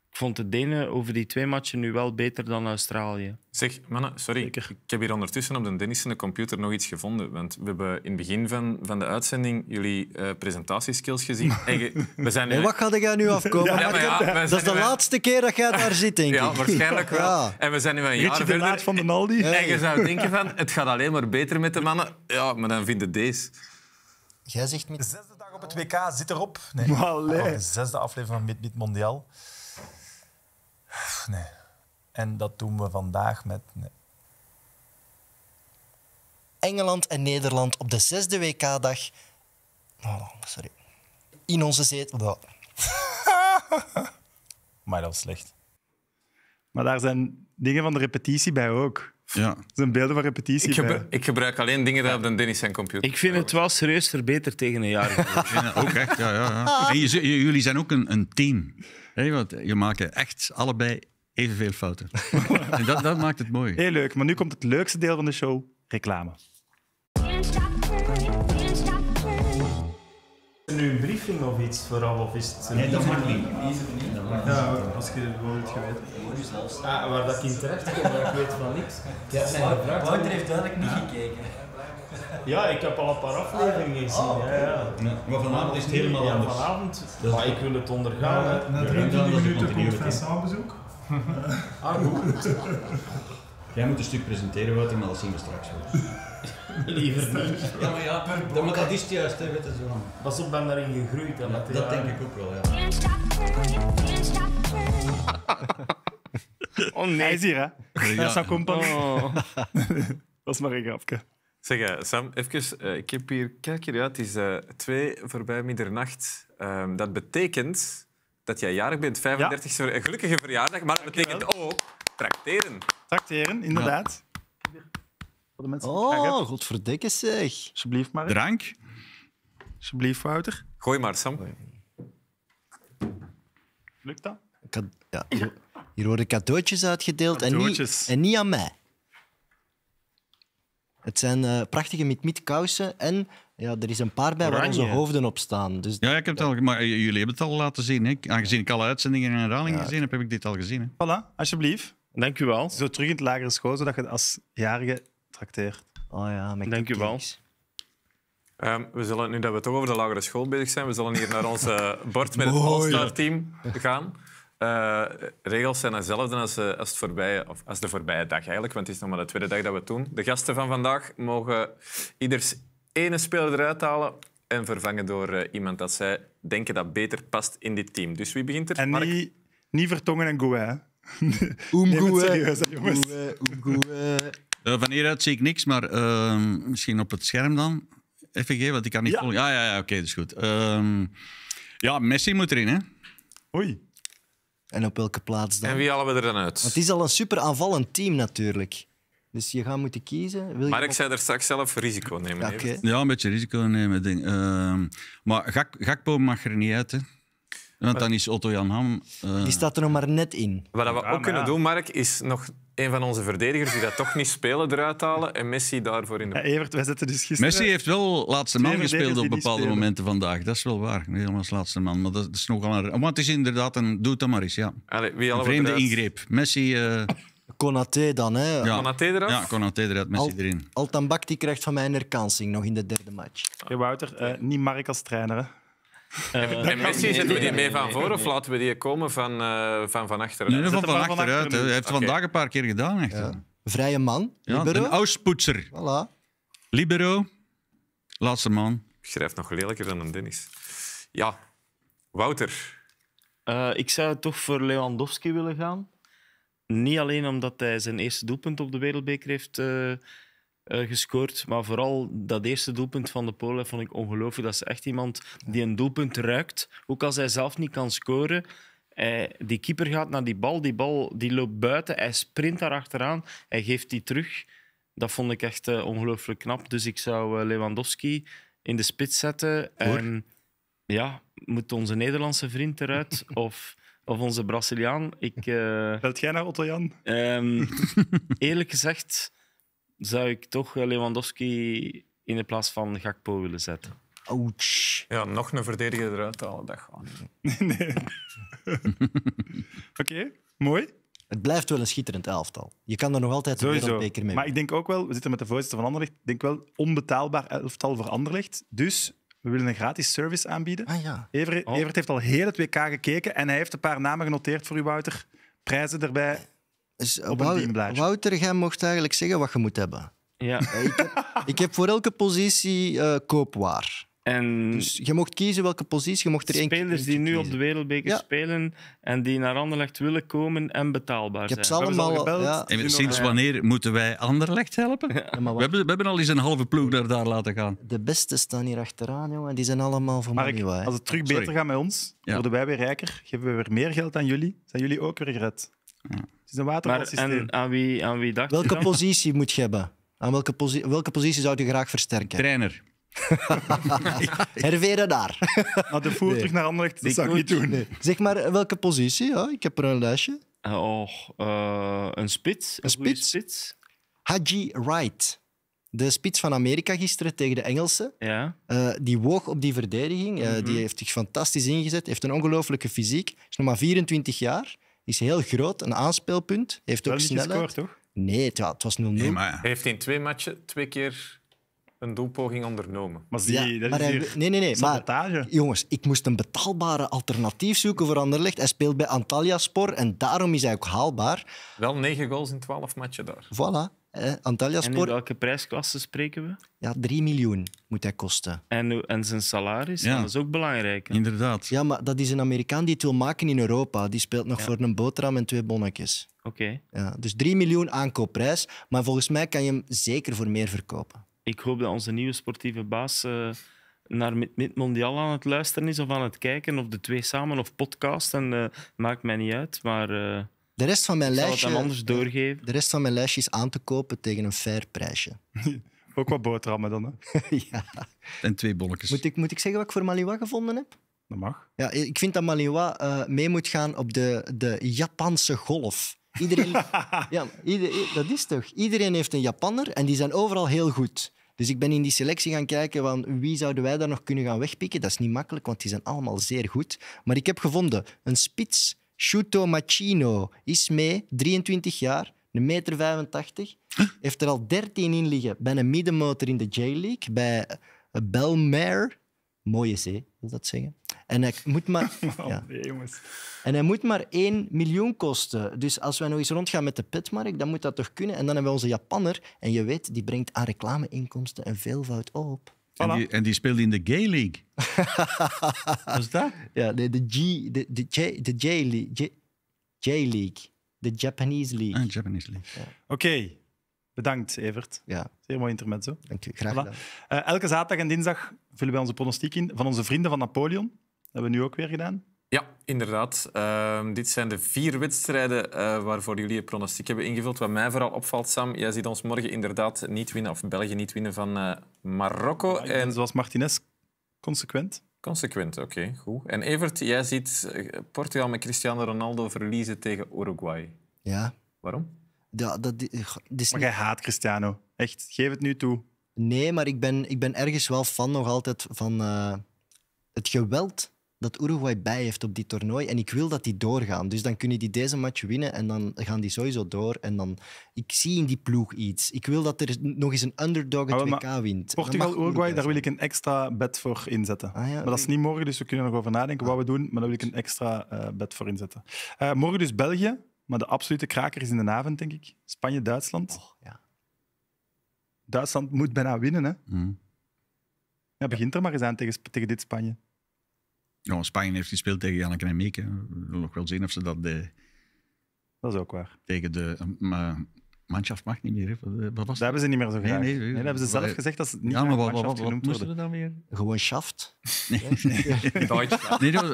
ik vond de Denen over die twee matchen nu wel beter dan Australië. Zeg, mannen, sorry. Ik heb hier ondertussen op de Dennis de computer nog iets gevonden. Want we hebben in het begin van, van de uitzending jullie eh, presentatieskills gezien. En we zijn nu... wat ga jij nu afkomen? dat is de laatste keer dat jij daar zit, denk ik. Ja, waarschijnlijk wel. En we zijn nu een jaar verder. van de Aldi? En je zou denken van, het gaat alleen maar beter met de mannen. Ja, maar dan vinden deze... Jij zegt met... De zesde dag op het WK zit erop. Nee. de zesde aflevering van Mid Mondiaal. Nee. En dat doen we vandaag met... Engeland en Nederland op de zesde WK-dag. Oh, nou, sorry. In onze zetel. maar dat was slecht. Maar daar zijn dingen van de repetitie bij ook. Ja. Dat zijn beelden van repetitie. Ik, ik gebruik alleen dingen die op de Dennis zijn computer. Ik vind het wel serieus verbeterd tegen een jaar. ja, ook echt, ja. ja, ja. jullie zijn ook een, een team. Hey, want je maakt echt allebei evenveel fouten. en dat, dat maakt het mooi. Heel leuk. Maar nu komt het leukste deel van de show, reclame. Is er nu een briefing of iets vooral? Of is het nee, dat mag niet. Ja, als je bijvoorbeeld geweten ah, Waar dat kind terecht komt, ik weet van niks. Wouter heeft duidelijk niet gekeken. Ja, ik heb al een paar afleveringen ah, gezien. Ah, ja, ja. maar vanavond is het helemaal anders. Vanavond, dus ik wil het ondergaan. Eh, ja, na 23 minuten komt Vincent bezoek. Ah, Jij moet een stuk presenteren, Wouter, maar dat zien we straks wel. Liever niet. Ja, maar ja, ja, maar dat is het juist, hè, weet je zo. Pas op, ben daarin gegroeid. en dat dat denk ik ook wel, ja. Oh nee. Hij is hier, hè. Dat is Akompa. Oh. Dat is maar een grapje. Zeg, eh, Sam, even, eh, ik heb hier, kijk hier, ja, het is uh, twee voorbij middernacht. Um, dat betekent dat jij jarig bent, 35 gelukkige verjaardag, maar dat betekent ook tracteren. Tracteren, inderdaad. Voor de Oh, zeg. Alsjeblieft, Mark. Drank? Alsjeblieft, Wouter. Gooi maar, Sam. Lukt dat? ja, hier, worden cadeautjes uitgedeeld Cadeautjes. En, niet, en niet aan mij. Het zijn eh, prachtige mitmit kousen en ja, er is een paar bij waar onze hoofden op staan. Dus Ja, ik heb het al, maar eh, jullie hebben het al laten zien. Hè? Aangezien ik alle uitzendingen en herhalingen gezien heb, heb ik dit al gezien. Hè? Voilà, alsjeblieft. Dank u wel. Zo terug in het lagere school, zodat je als jarige Dankjewel. Oh ja, Dank u wel. Ehm, we zullen, nu dat we toch over de lagere school bezig zijn, we zullen hier naar ons eh, bord met het All-Star-team gaan. Eh, regels zijn hetzelfde als, eh, als, het of als de voorbije dag eigenlijk, want het is nog maar de tweede dag dat we het doen. De gasten van vandaag mogen ieders ene speler eruit halen en vervangen door iemand dat zij denken dat beter past in dit team. Dus wie begint er? En Niet, niet Vertongen en Gouin. Oem eh, van hieruit zie ik niks, maar ehm, misschien op het scherm dan. FVG, want ik kan niet ja. volgen. ja, ja, oké, okay, dat is goed. Ehm, ja, Messi moet erin, hè? Oei. En op welke plaats dan? En wie halen we er dan uit? Want het is al een super aanvallend team natuurlijk. Dus je gaat moeten kiezen. Wil maar ik op... zei er straks zelf risico nemen. Ja, een beetje risico nemen. Denk. Ehm, maar Gak Gakpo mag er niet uit, hè? Want dan is Otto Jan Ham. Eh, Die staat er nog maar net in. Wat we ook kunnen doen, Mark, is nog een van onze verdedigers die dat toch niet spelen eruit halen en Messi daarvoor in de... Ja, Evert, wij zitten dus gisteren... Messi heeft wel laatste man gespeeld op bepaalde momenten vandaag. Dat is wel waar, niet helemaal als laatste man. Maar dat is nogal een... Oh, het is inderdaad een... Doe dan maar eens, ja. wie vreemde ingreep. Messi... Uh... Konaté dan, hè? Ja. Konaté eraf? Ja, Konaté eruit, Messi erin. Altan die krijgt van mij een herkansing nog in de derde match. Hey, Wouter, eh, niet Mark als trainer, hè? Uh, en Messi, zetten we die mee van voor of laten we die komen van, eh, van, van achteruit? Nee, van, achteruit. Hij heeft vandaag een paar keer gedaan. Echt, Vrije man, libero. Ja, een auspoetser. Voilà. Libero, laatste man. Schrijft nog lelijker dan een Dennis. Ja, Wouter. Eh, ik zou toch voor Lewandowski willen gaan. Niet alleen omdat hij zijn eerste doelpunt op de Wereldbeker heeft eh, eh, gescoord. Maar vooral dat eerste doelpunt van de Polen vond ik ongelooflijk. Dat is echt iemand die een doelpunt ruikt, ook als hij zelf niet kan scoren. die keeper gaat naar die bal, die bal die loopt buiten, hij sprint daar achteraan, hij geeft die terug. Dat vond ik echt eh, ongelooflijk knap. Dus ik zou eh, Lewandowski in de spits zetten. En ja, moet onze Nederlandse vriend eruit of, of onze Braziliaan? Ik, jij naar Otto Jan? Ehm, eerlijk gezegd, zou ik toch Lewandowski in de plaats van Gakpo willen zetten. Ouch. Ja, nog een verdediger eruit halen, dat gaat niet. nee. Oké, mooi. Het blijft wel een schitterend elftal. Je kan er nog altijd een wereldbeker mee. Maar ik denk ook wel, we zitten met de voorzitter van Anderlecht, ik denk wel onbetaalbaar elftal voor Anderlecht. Dus we willen een gratis service aanbieden. Ah, ja. Ever, oh. Evert heeft al heel het WK gekeken en hij heeft een paar namen genoteerd voor u, Wouter. Prijzen erbij. Dus op mocht eigenlijk zeggen wat je moet hebben. Ja. ik, heb, ik heb voor elke positie uh, koopwaar. En dus je mocht kiezen welke positie, je mocht er Spelers die nu op de wereldbeker spelen en die naar Anderlecht willen komen en betaalbaar zijn. Ik heb ze allemaal... ja. sinds wanneer moeten wij Anderlecht helpen? We, hebben, we, hebben, al eens een halve ploeg daar laten gaan. De beste staan hier achteraan, jongen, en die zijn allemaal voor Mark, Als het terug beter gaat met ons, worden wij weer rijker, geven we weer meer geld aan jullie, zijn jullie ook weer gered. Het is een en aan wie, aan wie dacht je Welke positie moet je hebben? Aan welke, welke positie zou je graag versterken? Trainer. Hervé daar. Maar de voertuig naar Anderlecht, dat ik ik niet doen. Zeg maar, welke positie? ik heb er een lijstje. Eh, oh, eh, een spits. Een, spits? Haji Wright. De spits van Amerika gisteren tegen de Engelsen. Ja. Eh, die woog op die verdediging. Mhm. Die heeft zich fantastisch ingezet. Heeft een ongelooflijke fysiek. Is nog maar 24 jaar. Is heel groot, een aanspeelpunt. Heeft ook snelheid. gescoord, toch? Nee, het, was 0-0. Nee, Hij heeft in twee matchen twee keer een doelpoging ondernomen. Maar die dat is hij, Nee, nee, nee. Maar, jongens, ik moest een betaalbare alternatief zoeken voor Anderlecht. Hij speelt bij Antalya Spor en daarom is hij ook haalbaar. Wel negen goals in twaalf matchen daar. Voilà. Eh, En in welke prijsklasse spreken we? Ja, 3 miljoen moet hij kosten. En, en zijn salaris, ja. dat is ook belangrijk. Inderdaad. Ja, maar dat is een Amerikaan die het wil maken in Europa. Die speelt nog voor een boterham en twee bonnetjes. Oké. Ja, dus 3 miljoen aankoopprijs. Maar volgens mij kan je hem zeker voor meer verkopen. Ik hoop dat onze nieuwe sportieve baas eh, naar mid Mondial aan het luisteren is of aan het kijken. Of de twee samen, of podcast. En uh, maakt mij niet uit. Maar... Eh, de rest van mijn ik doorgeven? De rest van mijn lijstje aan te kopen tegen een fair prijsje. Ook wat boterhammen dan, hè? ja. En twee bolletjes. Moet ik, moet ik zeggen wat ik voor Maliwa gevonden heb? Dat mag. Ja, ik vind dat Maliwa eh, mee moet gaan op de, de Japanse golf. Iedereen, ja, ieder, dat is toch? Iedereen heeft een Japanner en die zijn overal heel goed. Dus ik ben in die selectie gaan kijken van wie zouden wij daar nog kunnen gaan wegpikken. Dat is niet makkelijk, want die zijn allemaal zeer goed. Maar ik heb gevonden een spits Shuto Machino is mee, 23 jaar, een meter 85. Heeft er al 13 in liggen bij een middenmotor in de J-League, bij eh, Belmare. Mooie zee, wil dat zeggen. En hij moet maar... ja. Oh, jongens. En hij moet maar 1 miljoen kosten. Dus als wij nog eens rondgaan met de petmarkt, dan moet dat toch kunnen. En dan hebben we onze Japanner. En je weet, die brengt aan reclameinkomsten een veelvoud op. En die, en die, speelde in de Gay league Wat is dat? Ja, de, de G... De, de, J, de J-League. J-League. De Japanese League. Ah, Japanese League. Oké. Bedankt, Evert. Ja. Zeer mooi zo. Dank je. graag voilà. Eh, elke zaterdag en dinsdag vullen wij onze pronostiek in van onze vrienden van Napoleon. Dat hebben we nu ook weer gedaan. Ja, inderdaad. Ehm, dit zijn de vier wedstrijden eh, waarvoor jullie je pronostiek hebben ingevuld. Wat mij vooral opvalt, Sam, jij ziet ons morgen inderdaad niet winnen, of België niet winnen van eh, Marokko. en... Zoals Martinez, consequent. Consequent, oké, goed. En Evert, jij ziet eh, Portugal met Cristiano Ronaldo verliezen tegen Uruguay. Ja. Waarom? Ja, dat, is niet... Maar jij haat Cristiano. Echt, geef het nu toe. Nee, maar ik ben, ik ben ergens wel fan nog altijd van het geweld dat Uruguay bij heeft op dit toernooi. En ik wil dat die doorgaan. Dus dan kunnen die deze match winnen en dan gaan die sowieso door. En dan, ik zie in die ploeg iets. Ik wil dat er nog eens een underdog het ah, WK wint. Portugal-Uruguay, daar wil ik een extra bed voor inzetten. Ah, maar dat is niet morgen, dus we kunnen nog over nadenken wat we doen. Maar daar wil ik een extra eh, bed voor inzetten. Eh, morgen dus België, maar de absolute kraker is in de avond, denk ik. Spanje-Duitsland. ja. Duitsland moet bijna winnen, hè? Mm. Ja, begint er maar eens aan tegen, tegen dit Spanje. Ja, Spanje heeft gespeeld tegen Janneke en Mieke. We willen nog wel zien of ze dat... De, eh, dat is ook waar. Tegen de... Maar, eh, Manschaft mag niet meer. Wat eh, dat hebben ze niet meer zo graag. Nee, nee, dat hebben ze zelf gezegd dat ze niet ja, maar wat, wat, genoemd wat worden. Gewoon schaft. Nee.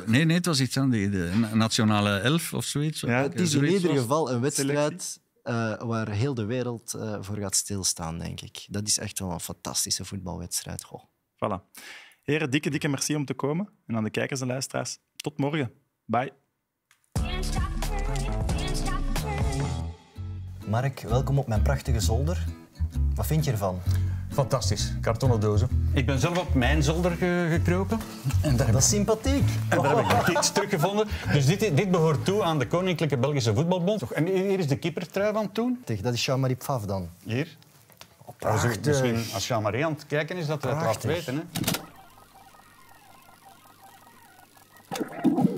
nee, nee, het was iets aan de, nationale elf of zoiets. Ja, het is in ieder geval een wedstrijd waar heel de wereld voor gaat stilstaan, denk ik. Dat is echt wel een fantastische voetbalwedstrijd. Goh. Voilà. Heren, dikke, dikke merci om te komen. En aan de kijkers en luisteraars, tot morgen. Bye. Mark, welkom op mijn prachtige zolder. Wat vind je ervan? Fantastisch, kartonnen dozen. Ik ben zelf op mijn zolder gekropen. En daar dat is sympathiek. En daar heb ik iets teruggevonden. Dus dit, dit behoort toe aan de Koninklijke Belgische Voetbalbond. En hier is de keeper-trui van toen. Dat is Jean-Marie Pfaff dan. Hier. Als, oh, misschien, als Jean-Marie aan het kijken is, dat we laten weten. Hè?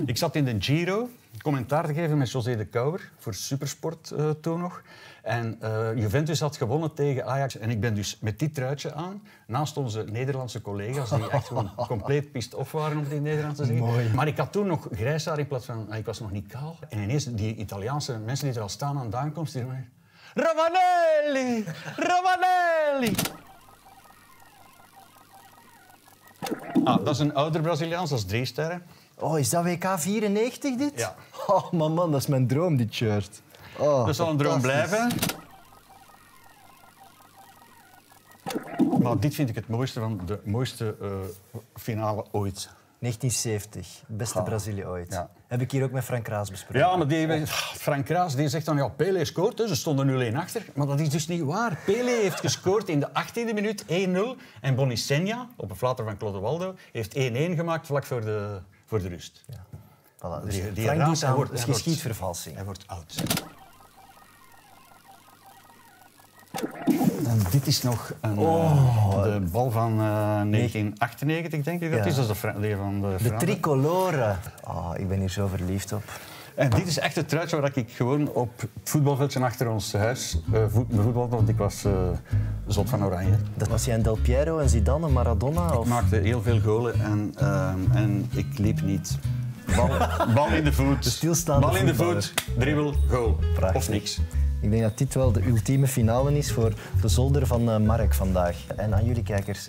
Ik zat in de Giro commentaar te geven met José de Kouwer voor Supersport uh, toen nog. En eh, Juventus had gewonnen tegen Ajax. En ik ben dus met dit truitje aan, naast onze Nederlandse collega's, die echt gewoon compleet pist off waren, om die Nederlandse te Maar ik had toen nog grijs haar in plaats van, ah, ik was nog niet kaal. En ineens die Italiaanse mensen die er al staan aan de aankomst, die zeiden, Romanelli, Romanelli. Ah, dat is een ouder Braziliaans, dat is drie sterren. Oh, is dat WK 94 dit? Ja. Oh man, man, dat is mijn droom, dit shirt. Oh, dat zal een droom blijven. Maar dit vind ik het mooiste van de mooiste eh, finale ooit. 1970, beste Brazilië ooit. Heb ik hier ook met Frank Raas besproken. Ja, maar die, Frank Raas die zegt dan, ja, Pele scoort, dus ze stonden 0-1 achter. Maar dat is dus niet waar. Pele heeft gescoord in de 18e minuut 1-0. En Bonicenia, op een flater van Waldo heeft 1-1 gemaakt vlak voor de voor de rust. Ja. Voilà, dus die, die Frank raad, hij wordt, is Hij wordt oud. En dit is nog een, oh. eh, de bal van uh, eh, 1998, denk ik dat ja. is. dus de, van de, de tricolore. Oh, ik ben hier zo verliefd op. En dit is echt het truitje waar ik gewoon op het voetbalveldje achter ons huis uh, eh, voetbalde, want ik was uh, zot van oranje. Dat was jij een Del Piero, en Zidane, een Maradona? Ik maakte heel veel golen en, eh, en ik liep niet. Bal, bal in de voet. De Bal in de voet, dribbel, goal. Prachtig. Of niks. Ik denk dat dit wel de ultieme finale is voor de zolder van Mark vandaag. En aan jullie kijkers,